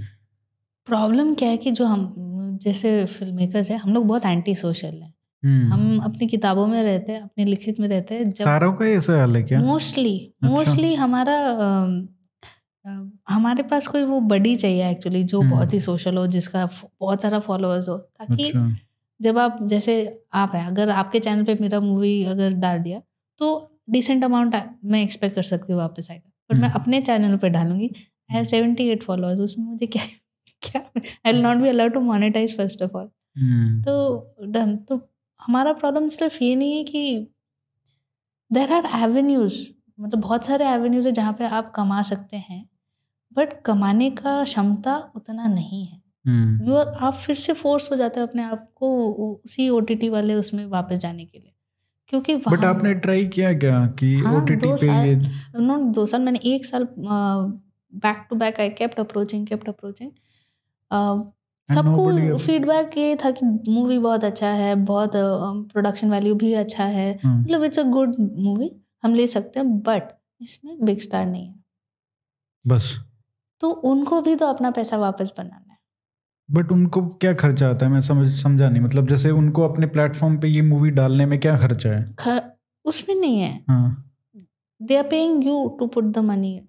प्रॉब्लम क्या है कि जो हम जैसे फिल्म मेकर्स है हम लोग बहुत एंटी सोशल हैं हम्म। हम अपनी किताबों में रहते हैं अपने लिखित में रहते हैं जब सारों का ऐसा हाल है क्या मोस्टली मोस्टली अच्छा। हमारा हमारे पास कोई वो बडी चाहिए एक्चुअली जो हम्म। बहुत ही सोशल हो जिसका बहुत सारा फॉलोअर्स हो ताकि अच्छा। जब आप जैसे आप हैं अगर आपके चैनल पे मेरा मूवी अगर डाल दिया तो डिसेंट अमाउंट मैं एक्सपेक्ट कर सकती हूँ वापस आएगा बट मैं हम्म। अपने चैनल पे डालूंगी I have seventy eight followers उसमें मुझे क्या क्या I will not be allowed to monetize first of all तो डन तो हमारा प्रॉब्लम सिर्फ ये नहीं है कि देर आर एवेन्यूज मतलब बहुत सारे एवेन्यूज है जहाँ पे आप कमा सकते हैं बट कमाने का क्षमता उतना नहीं है यू हम्म। hmm. आप फिर से फोर्स हो जाते हो अपने आप को उसी ओ वाले उसमें वापस जाने के लिए क्योंकि बट आपने ट्राई किया क्या कि हाँ, पे ये नो दो साल मैंने एक साल back to back I kept approaching kept approaching सबको फीडबैक ये था कि मूवी बहुत अच्छा है बहुत प्रोडक्शन वैल्यू भी अच्छा है हाँ। मतलब इट्स अ गुड मूवी हम ले सकते हैं बट इसमें बिग स्टार नहीं है बस तो उनको भी तो अपना पैसा वापस बनाना है बट उनको क्या खर्चा आता है मैं समझ समझा नहीं मतलब जैसे उनको अपने प्लेटफॉर्म पे ये मूवी डालने में क्या खर्चा है खर, उसमें नहीं है they are paying you to put the money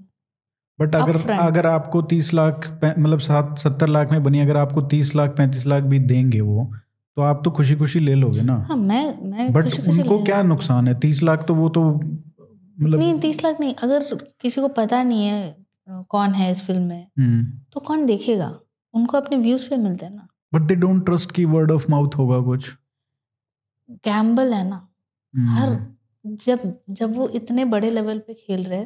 but अगर अगर आपको तीस लाख मतलब सात सत्तर लाख में बनी अगर आपको तीस लाख पैंतीस लाख भी देंगे वो तो आप तो खुशी खुशी ले लोगे ना हाँ, मैं मैं बट उनको ले क्या नुकसान है तीस लाख तो वो तो मतलब नहीं तीस लाख नहीं अगर किसी को पता नहीं है कौन है इस फिल्म में हम्म। तो कौन देखेगा उनको अपने व्यूज पे मिलते हैं ना बट दे डोंट ट्रस्ट की वर्ड ऑफ माउथ होगा कुछ गैम्बल है ना हम्म। हर जब जब वो इतने बड़े लेवल पे खेल रहे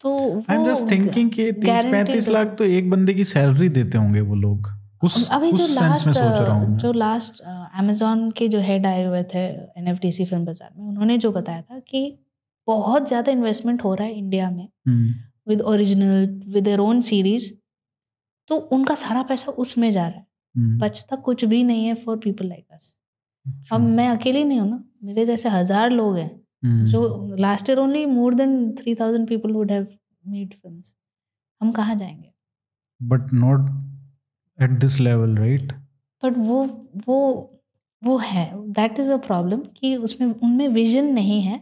तो आई एम जस्ट थिंकिंग कि 30 35 लाख तो एक बंदे की सैलरी देते होंगे वो लोग उस अभी उस जो लास्ट जो लास्ट Amazon के जो हेड आए हुए थे NFTC फिल्म बाजार में उन्होंने जो बताया था कि बहुत ज़्यादा इन्वेस्टमेंट हो रहा है इंडिया में hmm. With original with their own series तो उनका सारा पैसा उसमें जा रहा है हम्म। बचता कुछ भी नहीं है फॉर पीपल लाइक अस अब मैं अकेली नहीं हूँ ना मेरे जैसे हजार लोग हैं हम्म। जो last year only more than three thousand people would have made film हम कहाँ जाएंगे but not at this level right but वो वो वो है दैट इज अ प्रॉब्लम कि उसमें उनमें विजन नहीं है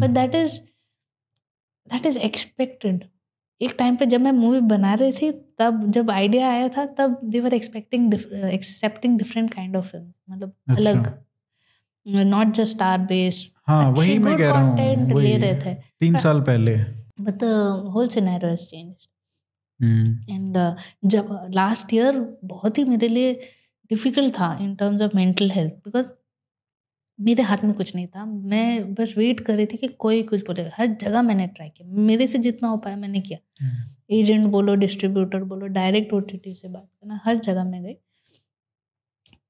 but that is that is expected एक टाइम पे जब मैं मूवी बना रही थी तब जब आइडिया आया था तब they were expecting accepting different kind of film मतलब अच्छा। अलग नॉट जस्ट स्टार बेस हाँ वही मैं कह रहा हूँ ले रहे थे तीन साल पहले but whole scenario has changed and जब लास्ट ईयर बहुत ही मेरे लिए डिफिकल्ट था in terms of mental health because मेरे हाथ में कुछ नहीं था मैं बस वेट कर रही थी कि कोई कुछ बोले हर जगह मैंने ट्राई किया मेरे से जितना हो पाया मैंने किया एजेंट हम्म। बोलो डिस्ट्रीब्यूटर बोलो डायरेक्ट ओ से बात करना हर जगह मैं गई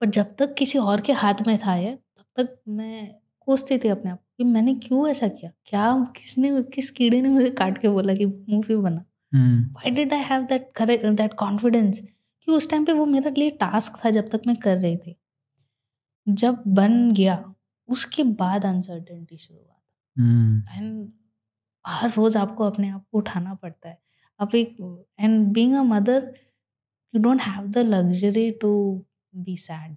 पर जब तक किसी और के हाथ में था यह तब तक मैं कोसती थी अपने आप कि मैंने क्यों ऐसा किया क्या किसने किस कीड़े ने मुझे काट के बोला कि मूवी बना why did I have that that confidence कि उस टाइम पे वो मेरे लिए टास्क था जब तक मैं कर रही थी जब बन गया उसके बाद अनसर्टेनिटी शुरू हुआ एंड हम्म। हर रोज आपको अपने आप को उठाना पड़ता है आप एक and being a mother you don't have the luxury to be sad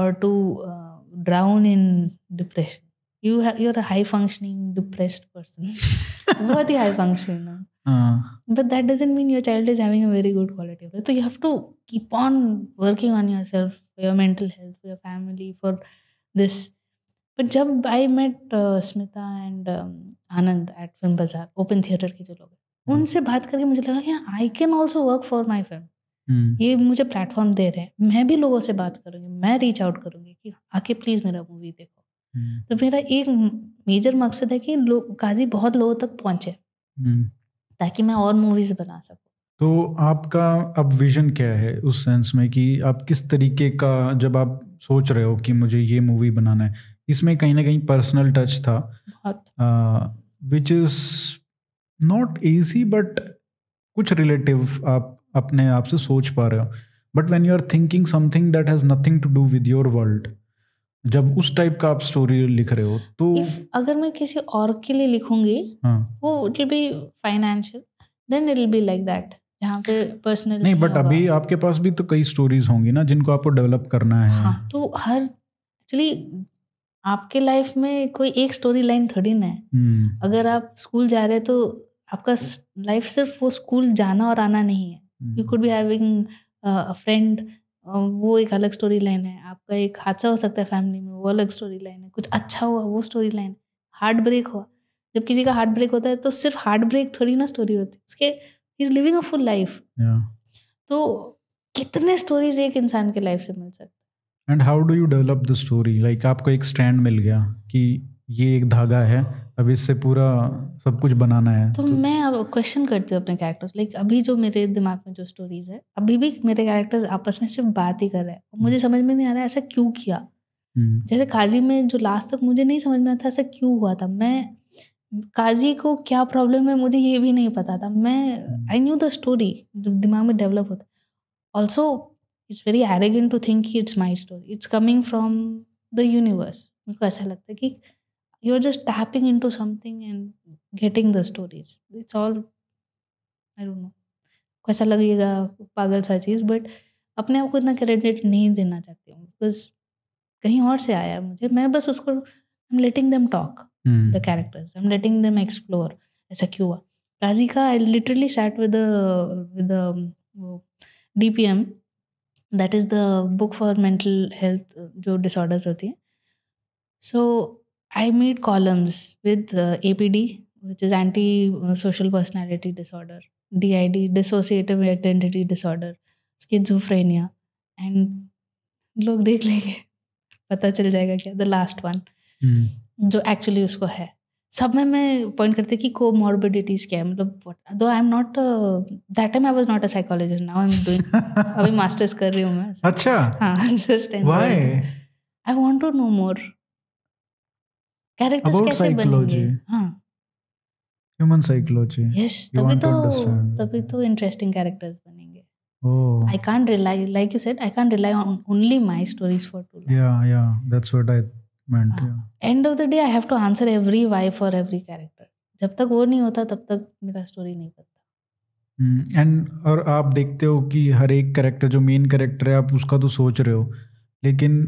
और to drown in depression you you are a high functioning depressed person बहुत ही high functioning but that doesn't mean your child is having a very good quality of तो you have to keep on working on your self your mental health your family for this but जब I met Smita and Anand eight film Bazaar open theatre के जो लोग hmm. उनसे बात करके मुझे लगा कि I can also work for my film ये मुझे प्लेटफॉर्म दे रहे हैं मैं भी लोगों से बात करूँगी मैं रीच आउट करूँगी कि आके प्लीज़ मेरा मूवी देखो hmm. तो मेरा एक मेजर मकसद है कि काजी बहुत लोगों तक पहुंचे hmm. ताकि मैं और मूवीज बना सकूँ तो आपका अब विजन क्या है उस सेंस में कि आप किस तरीके का जब आप सोच रहे हो कि मुझे ये मूवी बनाना है इसमें कहीं ना कहीं पर्सनल टच था which is not easy but कुछ रिलेटिव आप अपने आप से सोच पा रहे हो but when you are thinking something that has nothing to do with your world जब उस टाइप का आप स्टोरी लिख रहे हो तो If, अगर मैं किसी और के लिए लिखूंगी हाँ। वो it will be financial then it will be like that जहाँ पे पर्सनल नहीं बट अभी आपके पास भी तो कई स्टोरीज होंगी ना जिनको आपको डेवलप करना है हाँ, तो हर एक्चुअली आपके लाइफ में कोई एक स्टोरी लाइन थोड़ी ना है हम्म। अगर आप स्कूल जा रहे हैं तो आपका लाइफ सिर्फ वो स्कूल जाना और आना नहीं है you could be having friend वो एक अलग स्टोरी लाइन है आपका एक हादसा हो सकता है फैमिली में वो अलग स्टोरी लाइन है कुछ अच्छा हुआ वो स्टोरी लाइन हार्ट ब्रेक हुआ जब किसी का हार्ट ब्रेक होता है तो सिर्फ हार्ट ब्रेक थोड़ी ना स्टोरी होती है उसके is living a full life तो कितने स्टोरीज एक इंसान के लाइफ से मिल सकते and how do you develop the story like आपको एक स्टैंड मिल गया कि ये एक धागा है अब इससे पूरा सब कुछ बनाना है तो, तो मैं अब क्वेश्चन करती हूँ अपने कैरेक्टर्स लाइक अभी जो मेरे दिमाग में जो स्टोरीज है अभी भी मेरे कैरेक्टर्स आपस में सिर्फ बात ही कर रहे हैं मुझे हम्म। समझ में नहीं आ रहा है ऐसा क्यों किया हम्म। जैसे काजी में जो लास्ट तक मुझे नहीं समझ में आता ऐसा क्यों हुआ था मैं काजी को क्या प्रॉब्लम है मुझे ये भी नहीं पता था मैं आई न्यू द स्टोरी जो दिमाग में डेवलप होता also it's very arrogant to think कि it's my story it's coming from the universe मेरे को ऐसा लगता है कि you are just tapping into something and getting the stories it's all I don't know कैसा लगेगा पागल सा चीज़ बट अपने आप को इतना क्रेडिट नहीं देना चाहती हूँ बिकॉज कहीं और से आया मुझे मैं बस उसको I am letting them talk the characters I am letting them explore ऐसा क्यों हुआ काजी का I literally sat with with D P M that is the book for mental health जो डिसऑर्डर्स होती हैं so I made columns with A P D which is anti social personality disorder D I D dissociative identity disorder schizophrenia and लोग देख लेंगे पता चल जाएगा क्या द लास्ट वन जो एक्चुअली उसको है सब में मैं पॉइंट करती कि को मॉर्बिडिटीज़ क्या है मतलब though I am not that time I was not a psychologist now I am doing अभी मास्टर्स कर रही हूं मैं अच्छा हां just why I want to know more characters कैसे बनेंगे हां ह्यूमन साइकोलॉजी यस तभी तो तभी तो इंटरेस्टिंग कैरेक्टर्स बनेंगे oh I can't rely like you said I can't rely on only my stories for too yeah yeah that's what I end of the day I have to answer every why for every character जब तक वो नहीं होता तब तक मेरा story नहीं बनता एंड hmm. और आप देखते हो कि हर एक कैरेक्टर जो मेन कैरेक्टर है आप उसका तो सोच रहे हो लेकिन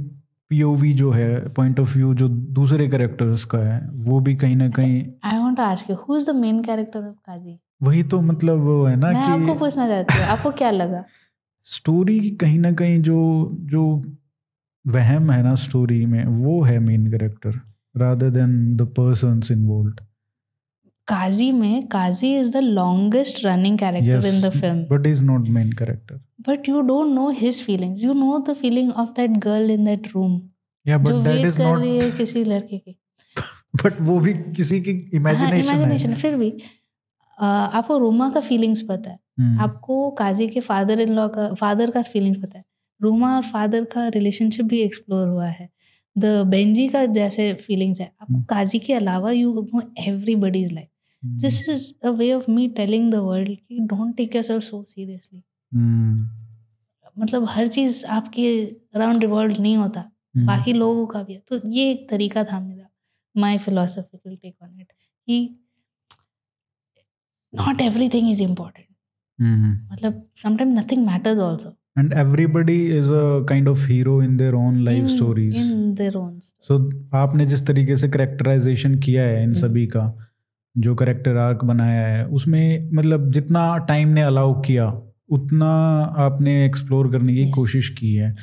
पीओवी जो है पॉइंट ऑफ व्यू जो दूसरे कैरेक्टर्स का है वो भी कहीं ना अच्छा, कहीं I want to ask you who is the main character of Kaji वही तो मतलब वो है ना मैं कि आपको पूछना चाहती हूं आपको क्या लगा स्टोरी कहीं ना कहीं जो जो वहम है ना स्टोरी में वो है main character rather than the person involve Kaji में Kaji is the longest running character in the film but is not main character but you don't know his feelings you know the feeling of that girl in that room yeah but that is not किसी लड़के की but वो भी किसी की imagination हाँ, है imagination फिर भी आपको रोमा का फीलिंग्स पता है हम्म। आपको काजी के फादर इन लॉ का फादर का फीलिंग्स पता है रूमा और फादर का रिलेशनशिप भी एक्सप्लोर हुआ है द बेंजी का जैसे फीलिंग्स है आप काजी के अलावा you know everybody life like this is a way of me telling the world कि don't take your so seriously मतलब हर चीज आपके अराउंड रिवॉल्व नहीं होता hmm. बाकी लोगों का भी है तो ये एक तरीका था मेरा my philosophical take on it कि not every thing is important मतलब sometime nothing matters also and everybody is a kind of hero in their own life in, hmm, stories in their own so आपने जिस तरीके से characterisation किया है इन hmm. सभी का जो करेक्टर आर्क बनाया है उसमें मतलब जितना टाइम ने अलाउ किया उतना आपने एक्सप्लोर करने की yes. कोशिश की है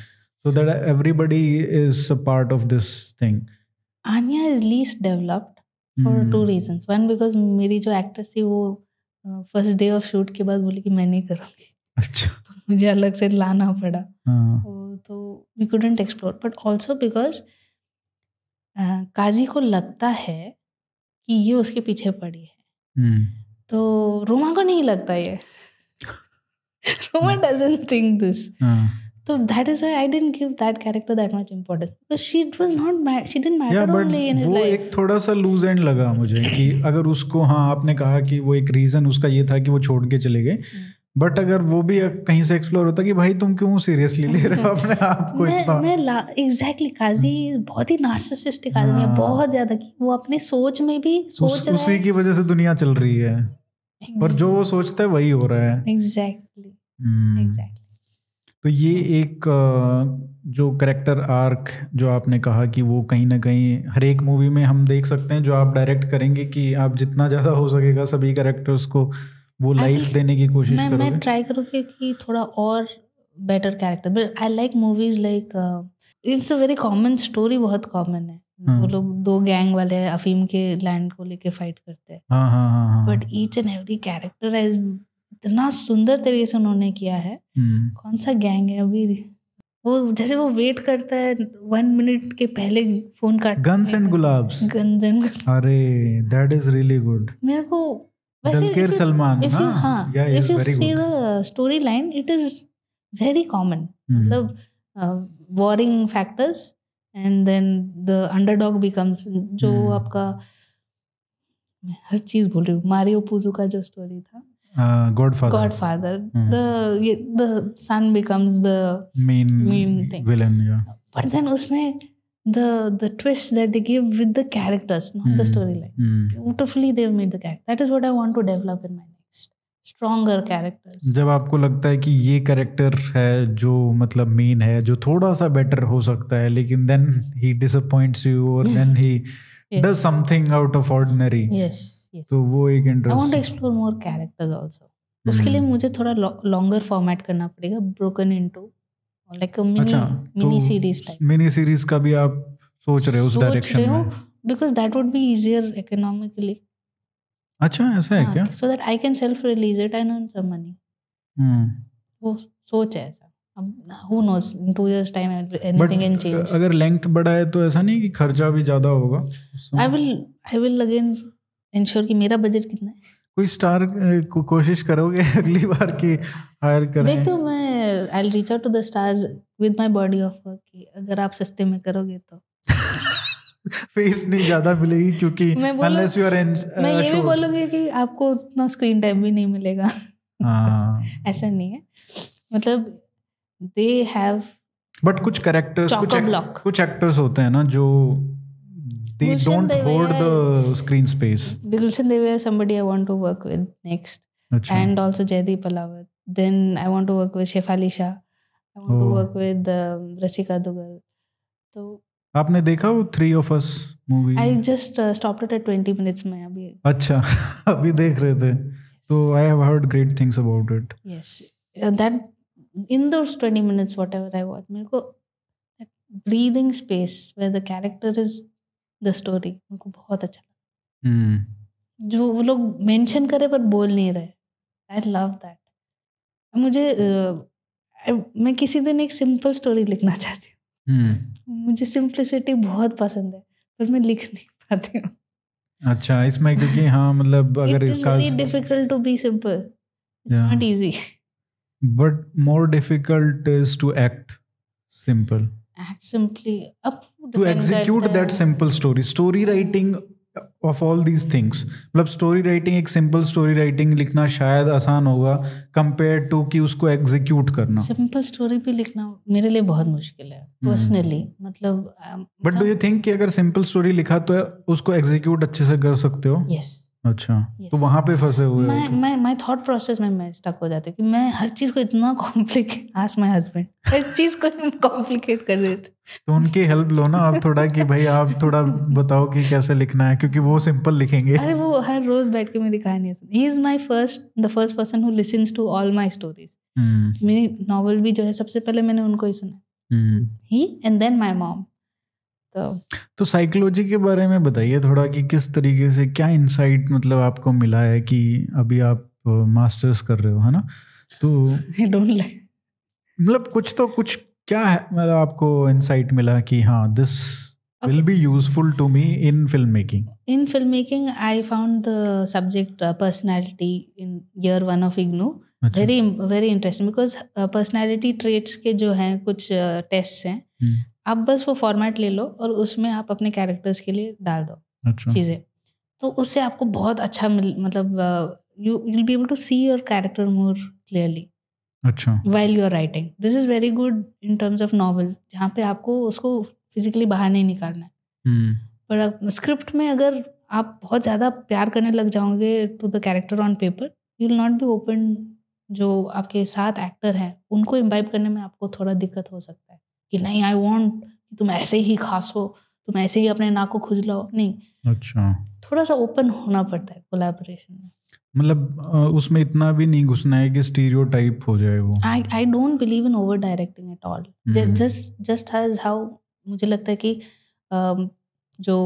so that everybody is a part of this thing Anya is least developed for two reasons one because मेरी जो एक्ट्रेस थी वो फर्स्ट डे ऑफ शूट के बाद बोली कि मैं नहीं करूँगी अच्छा तो मुझे अलग से लाना पड़ा हाँ। तो we couldn't explore but also because Kaji को लगता है कि ये उसके पीछे पड़ी है हम्म। तो रोमा को नहीं लगता ये रोमा डजेंट थिंक दिस तो that is why I didn't give that character that much importance because she was not she didn't matter only in his life वो एक थोड़ा सा लूज एंड लगा मुझे कि अगर उसको हाँ आपने कहा कि वो एक रीजन उसका ये था कि वो छोड़ के चले गए hmm. बट अगर वो भी कहीं से एक्सप्लोर होता कि भाई तुम क्यों सीरियसली ले रहे हो अपने आप को मैं, इतना मैं एग्जैक्टली काजी बहुत ही नार्सिसिस्टिक आदमी है हाँ। बहुत ज्यादा कि वो अपने सोच में भी सोच उस, उसी की वजह से दुनिया चल रही है exactly. पर जो वो सोचता है वही हो रहा है एग्जैक्टली exactly. एग्जैक्टली हम्म। तो ये एक जो करेक्टर आर्क जो आपने कहा कि वो कहीं ना कहीं हर एक मूवी में हम देख सकते हैं जो आप डायरेक्ट करेंगे कि आप जितना ज़्यादा हो सकेगा सभी करेक्टर्स को वो लाइफ देने की कोशिश मैं, मैं ट्राई करूँगी कि थोड़ा और better character but I like movies like it's a very common story बहुत कॉमन है हाँ. वो लोग दो गैंग वाले अफीम के लैंड को लेके फाइट करते हैं but each and every character is इतना सुंदर तरीके से उन्होंने किया है हम्म। कौन सा गैंग है अभी वो जैसे वो वेट करता है वन मिनट के पहले फोन काट guns and Gulaabs guns and अरे दैट इज रियली गुड मेरे को Dunkir Salman. If you, ah, yeah, if you see the storyline, it is very common. Mm-hmm. The uh, warring factors and then the underdog becomes mm jo जो आपका हर चीज भूल रही हूँ Mario पूजू का जो स्टोरी था godfather godfather mm. the the son becomes the main main thing villain yeah but then उसमें the the twist that they give with the characters, not mm. the hmm. storyline. Mm. Beautifully they've made the character. That is what I want to develop in my next stronger characters. जब आपको लगता है कि ये character है जो मतलब main है जो थोड़ा सा better हो सकता है लेकिन then he disappoints you or then he yes. does something out of ordinary. Yes. yes. तो वो एक interest. I want to explore more characters also. उसके hmm. लिए मुझे थोड़ा लॉन्गर फॉर्मेट करना पड़ेगा Broken into. Like mini series mini series का भी आप सोच रहे हो उस डायरेक्शन में because that would be easier economically अच्छा ऐसा है हाँ, क्या so that I can self release it and earn some money वो सोच है ऐसा अगर लेंथ तो ऐसा नहीं कि खर्चा भी ज्यादा होगा I will I will again ensure कि मेरा बजट कितना है कोई स्टार को, कोशिश करोगे अगली बार की हायर करें देखते हो मैं I reach out to the stars with my body of work अगर आप सस्ते में करोगे तो फेस नहीं ज्यादा मिलेगी क्योंकि अनलेस यू आर इन मैं uh, ये भी बोलूंगी कि आपको उतना स्क्रीन टाइम भी नहीं मिलेगा हाँ। ऐसा नहीं है मतलब दे हैव बट कुछ कैरेक्टर्स कुछ कुछ एक्टर्स होते हैं ना जो they don't hold the screen space screen Devi The Gulshan Devaya is somebody I want to work with next. अच्छा। Achha. Then I want to work with Shefali Shah. I want oh. to work with um, Rasika Dugal. तो आपने देखा वो three of us movie I just stop it at 20 minutes में अभी अच्छा अभी देख रहे थे तो I have heard great things about it yes that in those 20 minutes whatever i watch mereko that breathing space where the character is the story mereko bahut acha लगा जो वो लोग मेंशन करे पर बोल नहीं रहे आई लव दैट मुझे मैं किसी दिन एक सिंपल स्टोरी लिखना चाहती हूँ hmm. मुझे सिंप्लिसिटी बहुत पसंद है पर मैं लिख नहीं पाती हूँ अच्छा इसमें क्योंकि हाँ मतलब अगर इसका difficult to be simple it's not easy but more difficult is to act simple act simply अब to execute that simple story story writing of all these things मतलब स्टोरी राइटिंग एक सिंपल स्टोरी राइटिंग लिखना शायद आसान होगा compare to कि उसको execute करना सिंपल स्टोरी भी लिखना मेरे लिए बहुत मुश्किल है पर्सनली हम्म। मतलब बट डू यू थिंक कि अगर सिंपल स्टोरी लिखा तो उसको एग्जीक्यूट अच्छे से कर सकते हो यस yes. अच्छा तो yes. तो वहां पे फंसे हुए मैं मैं मैं थॉट प्रोसेस में मैं स्टक हो जाती कि मैं हर चीज को इतना कॉम्प्लिकेट आज माय हस्बैंड हर चीज को कॉम्प्लिकेट कर देते तो उनकी हेल्प लो ना आप थोड़ा कि भाई आप थोड़ा बताओ कि कैसे लिखना है क्योंकि वो सिंपल लिखेंगे अरे वो हर रोज बैठ के मेरी कहानी ही is my first the first person who listens to all my stories मेरी नॉवल भी जो है सबसे पहले मैंने उनको ही सुना ही एंड देन माय मॉम तो साइकोलॉजी तो के बारे में बताइए थोड़ा कि किस तरीके से क्या इंसाइट मतलब आपको मिला है कि अभी आप मास्टर्स कर रहे हो है ना तो मतलब कुछ तो कुछ क्या है मतलब आपको इनसाइट मिला कि हाँ this will be useful to me in film making in film making I found the subject personality in year one of IGNOU very very interesting because personality traits के जो हैं कुछ टेस्ट uh, हैं हम्म। आप बस वो फॉर्मेट ले लो और उसमें आप अपने कैरेक्टर्स के लिए डाल दो अच्छा। चीज़ें तो उससे आपको बहुत अच्छा मिल मतलब you will be able to see your character more clearly अच्छा well you are writing this is very good in terms of novel जहाँ पे आपको उसको फिजिकली बाहर नहीं निकालना है हम्म। पर स्क्रिप्ट में अगर आप बहुत ज़्यादा प्यार करने लग जाओगे to the character on paper you will not be open जो आपके साथ एक्टर हैं उनको इम्बाइब करने में आपको थोड़ा दिक्कत हो सकता है कि नहीं आई वॉन्ट तुम ऐसे ही खास हो तुम ऐसे ही अपने नाक को खुजलाओ नहीं अच्छा थोड़ा सा ओपन होना पड़ता है कोलेबोरेशन में मतलब उसमें इतना भी नहीं घुसना है कि स्टीरियोटाइप हो जाए वो I I don't believe in over directing at all just just has how मुझे लगता है कि जो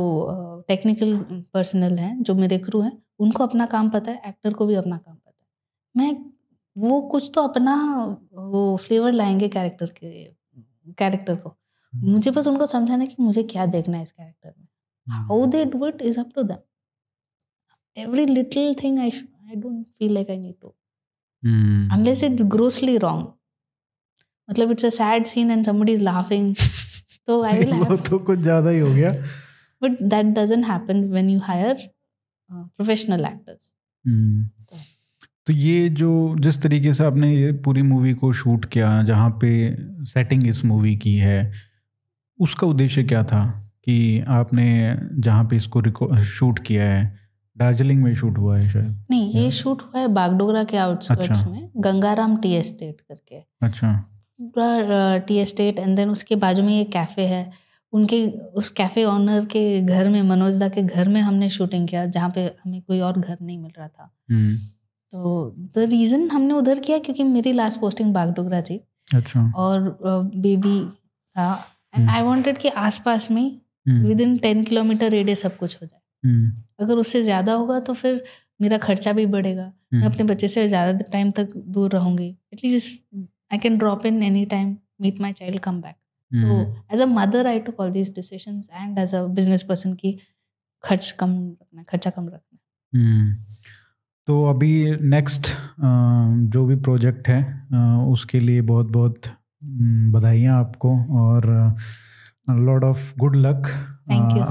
टेक्निकल पर्सनल हैं जो मेरे क्रू हैं उनको अपना काम पता है एक्टर को भी अपना काम पता है मैं वो कुछ तो अपना वो फ्लेवर लाएंगे कैरेक्टर के कैरेक्टर को hmm. मुझे बस उनको समझाना कि मुझे क्या देखना है इस कैरेक्टर में how they do it is up to them every little thing I I don't feel like I need to unless it's grossly wrong मतलब it's a sad scene and somebody is laughing तो I will have तो कुछ ज्यादा ही हो गया but that doesn't happen when you hire professional actors तो ये जो जिस तरीके से आपने ये पूरी मूवी को शूट किया जहाँ पे सेटिंग इस मूवी की है उसका उद्देश्य क्या था कि आपने जहाँ पे इसको शूट किया है दार्जिलिंग में शूट हुआ है शायद नहीं ये शूट हुआ है बागडोगरा के आउटस्कर्ट्स अच्छा। में गंगाराम टी एस्टेट करके अच्छा पूरा टी एस्टेट एंड देन उसके बाजू में ये कैफ़े है उनके उस कैफ़े ऑनर के घर में मनोजदा के घर में हमने शूटिंग किया जहाँ पे हमें कोई और घर नहीं मिल रहा था हम्म। तो द रीज़न हमने उधर किया क्योंकि मेरी लास्ट पोस्टिंग बागडोगरा थी अच्छा और बेबी था एंड आई वांटेड कि आसपास में within ten kilometre radius सब कुछ हो जाए हम्म। अगर उससे ज़्यादा होगा तो फिर मेरा खर्चा भी बढ़ेगा मैं हम्म। अपने बच्चे से ज़्यादा टाइम तक दूर रहूँगी at least I can drop in any time meet my child come back तो as a mother I to call this decision and as a business person की खर्च कम रखना खर्चा कम रखना हम्म। तो अभी नेक्स्ट जो भी प्रोजेक्ट है उसके लिए बहुत बहुत बधाइयाँ आपको और लॉर्ड ऑफ गुड लक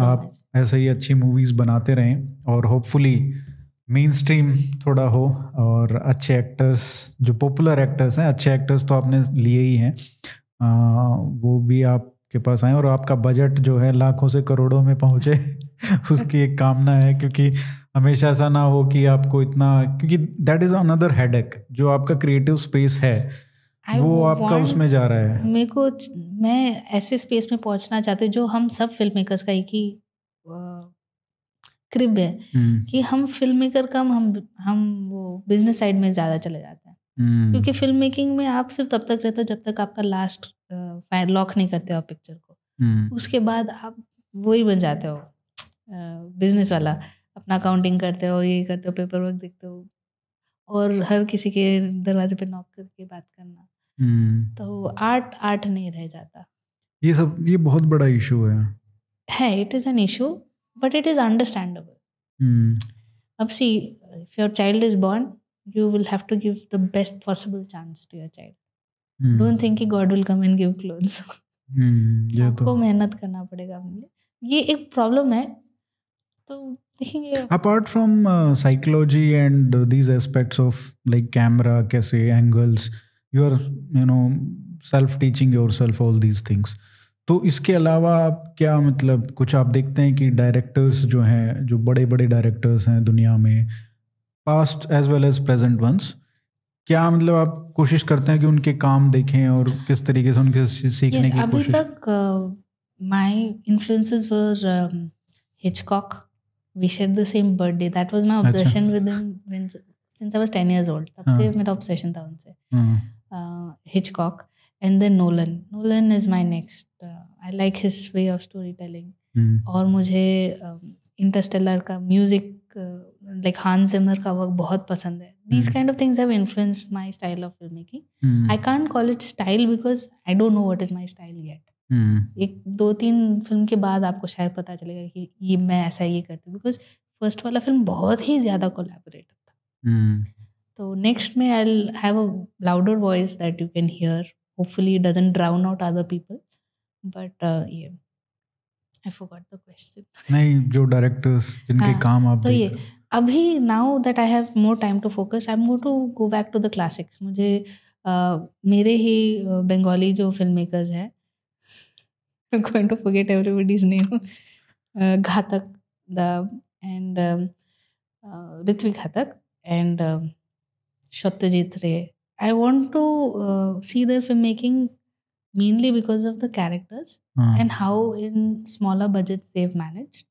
आप ऐसे ही अच्छी मूवीज़ बनाते रहें और होपफुली मेन स्ट्रीम थोड़ा हो और अच्छे एक्टर्स जो पॉपुलर एक्टर्स हैं अच्छे एक्टर्स तो आपने लिए ही हैं वो भी आपके पास आए और आपका बजट जो है लाखों से करोड़ों में पहुँचे उसकी एक कामना है क्योंकि हमेशा ऐसा ना हो कि आपको इतना क्योंकि दैट इज अनदर हेड जो आपका क्रिएटिव स्पेस है I वो आपका उसमें जा रहा है मेरे को मैं ऐसे स्पेस में पहुंचना चाहती हूँ जो हम सब फिल्म मेकर्स का एक ही क्रिब है हम्म। कि हम फिल्म मेकर कम हम हम वो बिजनेस साइड में ज़्यादा चले जाते हैं हम्म। क्योंकि फिल्म मेकिंग में आप सिर्फ तब तक रहते हो जब तक आपका लास्ट फायर लॉक नहीं करते हो पिक्चर को हम्म। उसके बाद आप वही बन जाते हो बिजनेस वाला अपना काउंटिंग करते हो ये करते हो पेपर वर्क देखते हो और हर किसी के दरवाजे पे नॉक करके बात करना हम्म। तो आर्ट आर्ट नहीं रह जाता ये सब ये बहुत बड़ा इशू है है it is an issue but it is understandable अब see if your child is born you will have to give the best possible chance to your child don't think कि God will come and give clothes आपको मेहनत करना पड़ेगा ये एक problem है तो yeah. Apart from uh, psychology and uh, these aspects of like camera, cafe, angles, you are self teaching yourself all these things तो इसके अलावा आप क्या मतलब कुछ आप देखते हैं कि डायरेक्टर्स जो हैं जो बड़े बड़े डायरेक्टर्स हैं दुनिया में past as well as present ones क्या मतलब आप कोशिश करते हैं कि उनके काम देखें और किस तरीके से उनके सीखने yes, की अभी कोशिश? तक my influences were Hitchcock we share the same birthday that was my obsession with him since I was 10 years old तब से मेरा ऑब्सेशन था उनसे Hitchcock and then Nolan Nolan is my next I like his way of story telling और मुझे Interstellar um, का music like Hans Zimmer का work बहुत पसंद है these kind of things have influenced my style of film making I I call it style because I don't know what is my style yet hmm. एक दो तीन film के बाद आपको शायद पता चलेगा कि ये मैं ऐसा ये करती हूँ बिकॉज फर्स्ट वाला फिल्म बहुत ही ज़्यादा कोलेबोरेटिव था हम्म। तो नेक्स्ट में I have a louder voice that you can hear hopefully doesn't drown out other people but ये आई फॉरगॉट द क्वेश्चन नहीं जो डायरेक्टर्स जिनके हाँ, काम आप तो ये अभी now that I have more time to focus I am going to go back to the classics मुझे uh, मेरे ही बंगाली uh, जो फिल्म मेकर्स हैं I'm going to forget everybody's name. Uh, Ghatak, the and um, uh, Ghatak and um, Ray. I want to uh, see their filmmaking mainly because of the characters mm. and how in smaller budgets they've managed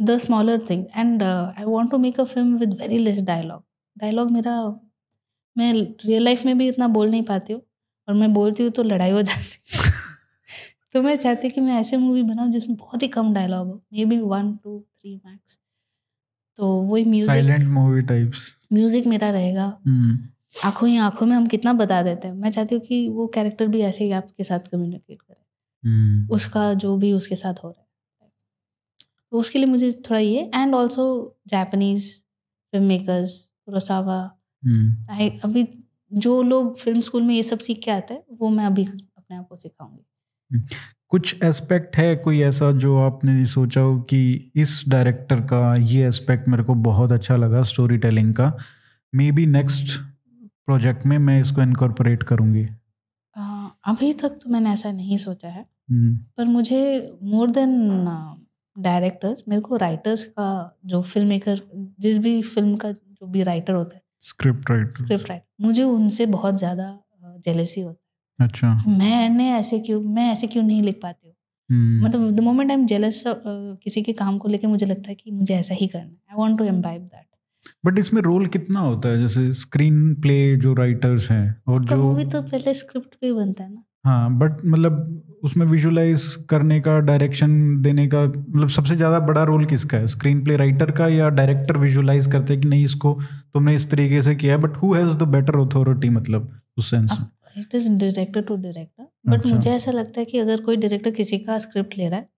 the smaller thing. And uh, I want to make a film with very less dialogue. Dialogue मेरा मैं real life में भी इतना बोल नहीं पाती हूँ और मैं बोलती हूँ तो लड़ाई हो जाती है तो मैं चाहती कि मैं ऐसे मूवी बनाऊँ जिसमें बहुत ही कम डायलॉग हो maybe one two three max तो वही म्यूजिक मूवी टाइप्स म्यूजिक मेरा रहेगा hmm. आंखों ही आंखों में हम कितना बता देते हैं मैं चाहती हूँ कि वो कैरेक्टर भी ऐसे ही आपके साथ कम्युनिकेट करे hmm. उसका जो भी उसके साथ हो रहा है तो उसके लिए मुझे थोड़ा ये and also Japanese film makers रोसावा अभी जो लोग फिल्म स्कूल में ये सब सीख के आते हैं वो मैं अभी अपने आप को सिखाऊंगी कुछ एस्पेक्ट है कोई ऐसा जो आपने सोचा हो कि इस डायरेक्टर का ये एस्पेक्ट मेरे को बहुत अच्छा लगा स्टोरी टेलिंग का मे बी नेक्स्ट प्रोजेक्ट में मैं इसको इनकॉर्पोरेट करूँगी अभी तक तो मैंने ऐसा नहीं सोचा है हम्म। पर मुझे मोर देन डायरेक्टर्स मेरे को राइटर्स का जो फिल्म मेकर जिस भी फिल्म का जो भी राइटर होता है स्क्रिप्ट राइटर स्क्रिप्ट राइटर मुझे उनसे बहुत ज़्यादा जेलेसी होती है अच्छा मैंने ऐसे क्यों मैं ऐसे क्यों नहीं लिख पाती हूँ hmm. मतलब the moment I am jealous किसी के काम को लेके मुझे लगता है कि मुझे ऐसा ही करना है I want to imbibe that but इसमें रोल कितना होता है जैसे स्क्रीन प्ले जो राइटर्स हैं और जो मूवी तो पहले स्क्रिप्ट पे बनता है ना हाँ बट मतलब उसमें विजुलाइज करने का डायरेक्शन देने का मतलब सबसे ज़्यादा बड़ा रोल किसका है स्क्रीन प्ले राइटर का या डायरेक्टर विजुलाइज करते हैं कि नहीं इसको तुमने इस तरीके से किया है but who has the better authority मतलब उस सेंस में it is director to director but मुझे ऐसा लगता है कि अगर कोई डायरेक्टर किसी का स्क्रिप्ट ले रहा है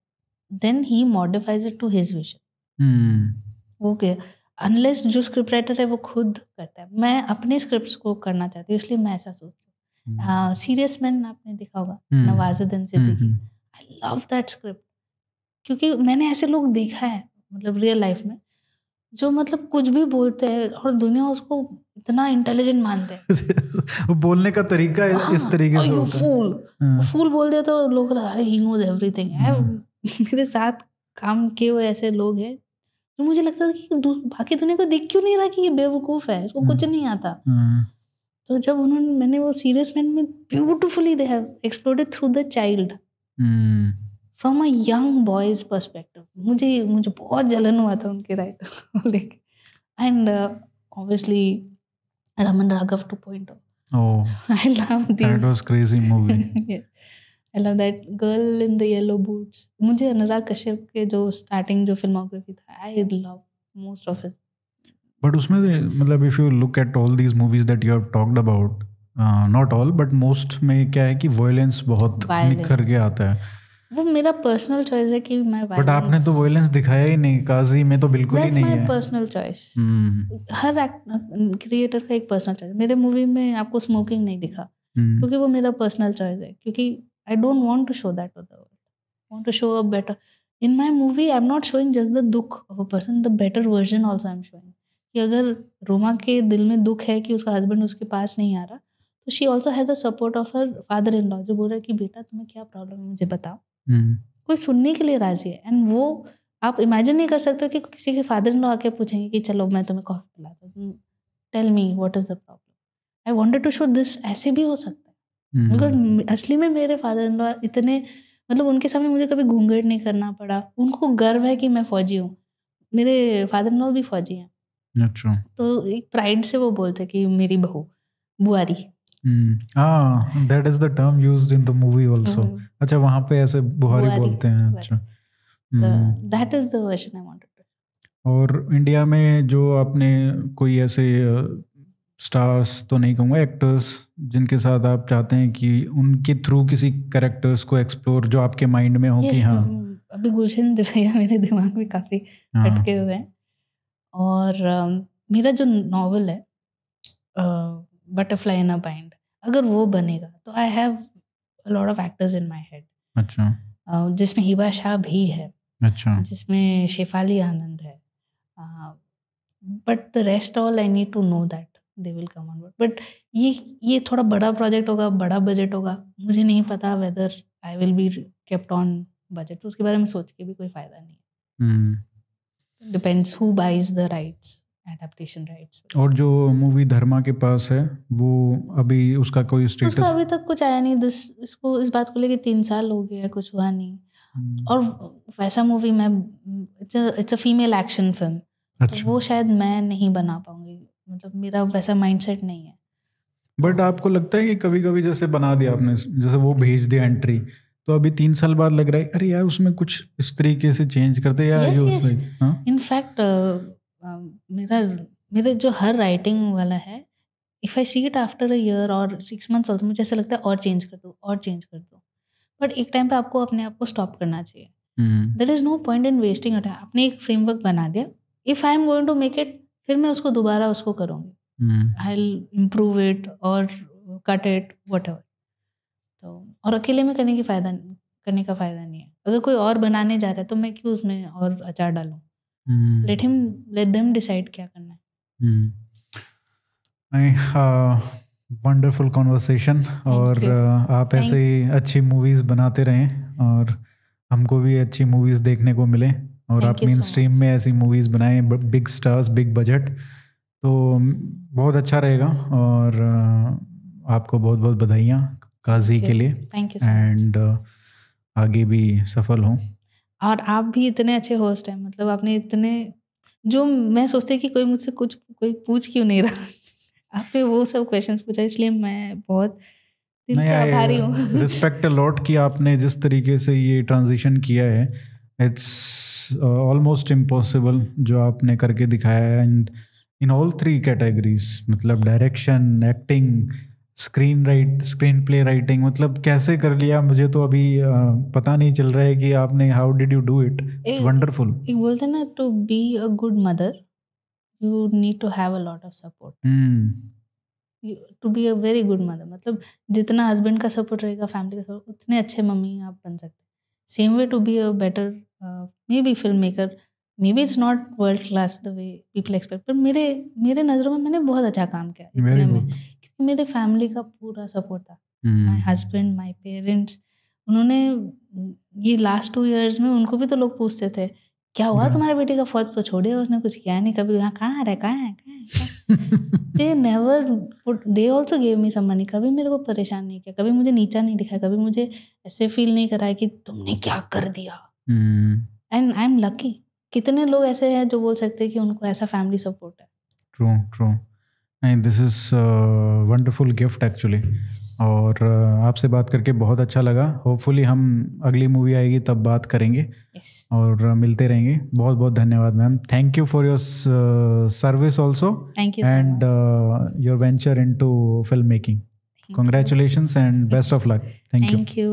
देन ही modifies it to his vision वो अनलेस जो स्क्रिप्ट राइटर है वो खुद करता है मैं अपने स्क्रिप्ट को करना चाहती हूँ इसलिए मैं ऐसा सोचती हूँ सीरियस हम्म। मैन हाँ, आपने देखा होगा हम्म। नवाजुद्दीन से देखी आई लव दैट स्क्रिप्ट क्योंकि मैंने ऐसे लोग देखा है मतलब रियल लाइफ में जो मतलब कुछ भी बोलते हैं और दुनिया उसको इतना इंटेलिजेंट मानते हैं बोलने का तरीका आ, इस हाँ, तरीके से फूल फूल हाँ। बोल दे तो लोग अरे ही नोज एवरीथिंग मेरे साथ काम किए हुए ऐसे लोग हैं जो मुझे लगता था कि बाकी दुनिया को देख क्यों नहीं रहा कि ये बेवकूफ है इसको हाँ। कुछ नहीं आता तो जब उन्होंने मैंने वो सीरियस मैन में beautifully they have explored through the child from a young boy's perspective मुझे मुझे बहुत जलन हुआ था उनके राइटर को लेकर and obviously Raman Raghav two point Oh, oh I love these. That was crazy movie. yes. I love that girl in the yellow boots. मुझे अनुराग कश्यप के जो स्टार्टिंग जो फिल्मोग्राफी था I love most of it but उसमें मतलब if you look at all these movies that you have talked about not all but most में क्या है कि वायलेंस बहुत निखर के आता है वो मेरा पर्सनल चॉइस है कि मैं बट आपने तो वायलेंस दिखाया ही नहीं काजी में तो बिल्कुल ही नहीं है माय पर्सनल चॉइस हर क्रिएटर का एक पर्सनल चॉइस मेरे मूवी में आपको स्मोकिंग नहीं दिखा hmm. क्योंकि वो मेरा पर्सनल चॉइस है क्योंकि I don't want to show that to the world want to show a better in my movie I am not showing just the दुख of a person the better version also I am showing कि अगर रोमा के दिल में दुख है कि उसका हस्बैंड उसके पास नहीं आ रहा तो she also has the support of her father in law जो बोल रहा है कि बेटा तुम्हें क्या प्रॉब्लम है मुझे बताओ Hmm. कोई सुनने के लिए राजी है एंड वो आप इमेजिन नहीं कर सकते कि किसी के फादर इन लॉ आके पूछेंगे कि चलो मैं तुम्हें कॉफ़ी पिलाता हूँ tell me what is the problem I wanted to show this ऐसे भी हो सकता है बिकॉज hmm. असली में मेरे फादर इन लॉ इतने मतलब उनके सामने मुझे कभी घूंघट नहीं करना पड़ा उनको गर्व है कि मैं फौजी हूँ मेरे फादर इन लॉ भी फौजी हैं तो एक प्राइड से वो बोलते कि मेरी बहू बुआरी हम्म। हाँ that is the term use in the movie also अच्छा वहाँ पे ऐसे बुहारी बोलते हैं अच्छा दैट इज दर्शन और इंडिया में जो आपने कोई ऐसे स्टार्स तो नहीं कहूँगा एक्टर्स जिनके साथ आप चाहते हैं कि उनके थ्रू किसी करेक्टर्स को एक्सप्लोर जो आपके माइंड में हो yes, कि हाँ um, अभी गुलशन दुबैया मेरे दिमाग में काफ़ी हाँ. अटके हुए हैं और uh, मेरा जो नॉवल है बटरफ्लाई इन अ बाइंड अगर वो बनेगा तो I have lot of actors in my head अच्छा जिसमें हिबा शाह भी है अच्छा जिसमें शेफाली आनंद है but the rest all I need to know that they will come on but ये ये थोड़ा बड़ा प्रोजेक्ट होगा बड़ा बजट होगा मुझे नहीं पता whether I will be kept on budget तो उसके बारे में सोच के भी कोई फ़ायदा नहीं है depends who buys the rights adaptation rights और जो मूवी धर्मा के पास है वो अभी उसका कोई स्टेटस उसका अभी तक कुछ आया नहीं दिस इसको इस बात को लेके तीन साल हो गया कुछ हुआ नहीं हम्म। और वैसा मूवी मैं it's a female action film वो शायद मैं नहीं बना पाऊंगी मतलब मेरा वैसा माइंडसेट नहीं है बट आपको लगता है कि कभी कभी जैसे बना दिया आपने जैसे वो भेज दिया एंट्री तो अभी तीन साल बाद लग रहा है अरे यार उसमें कुछ इस तरीके से चेंज करते यार इनफैक्ट मेरा मेरे जो हर राइटिंग वाला है if I see it after a year और सिक्स मंथ्स ऑल्सो मुझे ऐसा लगता है और चेंज कर दो और चेंज कर दो बट एक टाइम पे आपको अपने आप को स्टॉप करना चाहिए there is no point in wasting a आपने एक फ्रेमवर्क बना दिया if I am going to make it फिर मैं उसको दोबारा उसको करूँगी आई इम्प्रूव इट और कट इट वट एवर तो और अकेले में करने की फ़ायदा करने का फ़ायदा नहीं है अगर कोई और बनाने जा रहा है तो मैं क्यों उसमें और अचार डालूँ let him let them decide क्या करना है वंडरफुल hmm. कॉन्वर्सेशन uh, और uh, आप ऐसे ही अच्छी मूवीज़ बनाते रहें और हमको भी अच्छी मूवीज़ देखने को मिले और Thank आप मेन स्ट्रीम so में ऐसी मूवीज़ बनाएं बिग स्टार्स बिग बजट तो um, बहुत अच्छा रहेगा और uh, आपको बहुत बहुत बधाइयाँ काजी के लिए एंड आगे भी सफल हों और आप भी इतने अच्छे होस्ट हैं मतलब आपने इतने जो मैं सोचती कि कोई मुझसे कुछ कोई पूछ क्यों नहीं रहा आपने वो सब क्वेश्चन पूछा इसलिए मैं बहुत दिल से आभारी हूँ रिस्पेक्ट लॉट कि आपने जिस तरीके से ये ट्रांजिशन किया है इट्स ऑलमोस्ट इम्पॉसिबल जो आपने करके दिखाया है and in all three categories मतलब direction acting screen write screen play writing मतलब कैसे कर लिया मुझे तो अभी पता नहीं चल रहा है कि आपने how did you do it it's wonderful एक बोलते ना to be a good mother you need to have a lot of support to be a very good mother मतलब जितना हस्बैंड का सपोर्ट रहेगा फैमिली का सपोर्ट उतने अच्छे मम्मी आप बन सकते same way to be a better maybe film maker maybe it's not world class the way people expect पर मेरे मेरे नज़रों में मैंने बहुत अच्छा काम किया इतने में मेरे फैमिली का पूरा सपोर्ट था माई हस्बैंड माई पेरेंट्स उन्होंने ये लास्ट टू इयर्स में उनको भी तो लोग पूछते थे क्या हुआ हाँ। तुम्हारे बेटे का फर्ज तो छोड़े उसने कुछ किया नहीं कभी कहाँ आ रहा है कहाँ है कहाँ they never they also gave me some money कभी मेरे को परेशान नहीं किया कभी मुझे नीचा नहीं दिखाया कभी मुझे ऐसे फील नहीं कराया कि तुमने क्या कर दिया एंड आई एम लकी कितने लोग ऐसे हैं जो बोल सकते हैं कि उनको ऐसा फैमिली सपोर्ट है ट्रू ट्रू नहीं this is wonderful gift actually और uh, आपसे बात करके बहुत अच्छा लगा होपफुली हम अगली मूवी आएगी तब बात करेंगे yes. और uh, मिलते रहेंगे बहुत बहुत धन्यवाद ma'am thank you for your service also and your venture into film making congratulation and best of luck thank you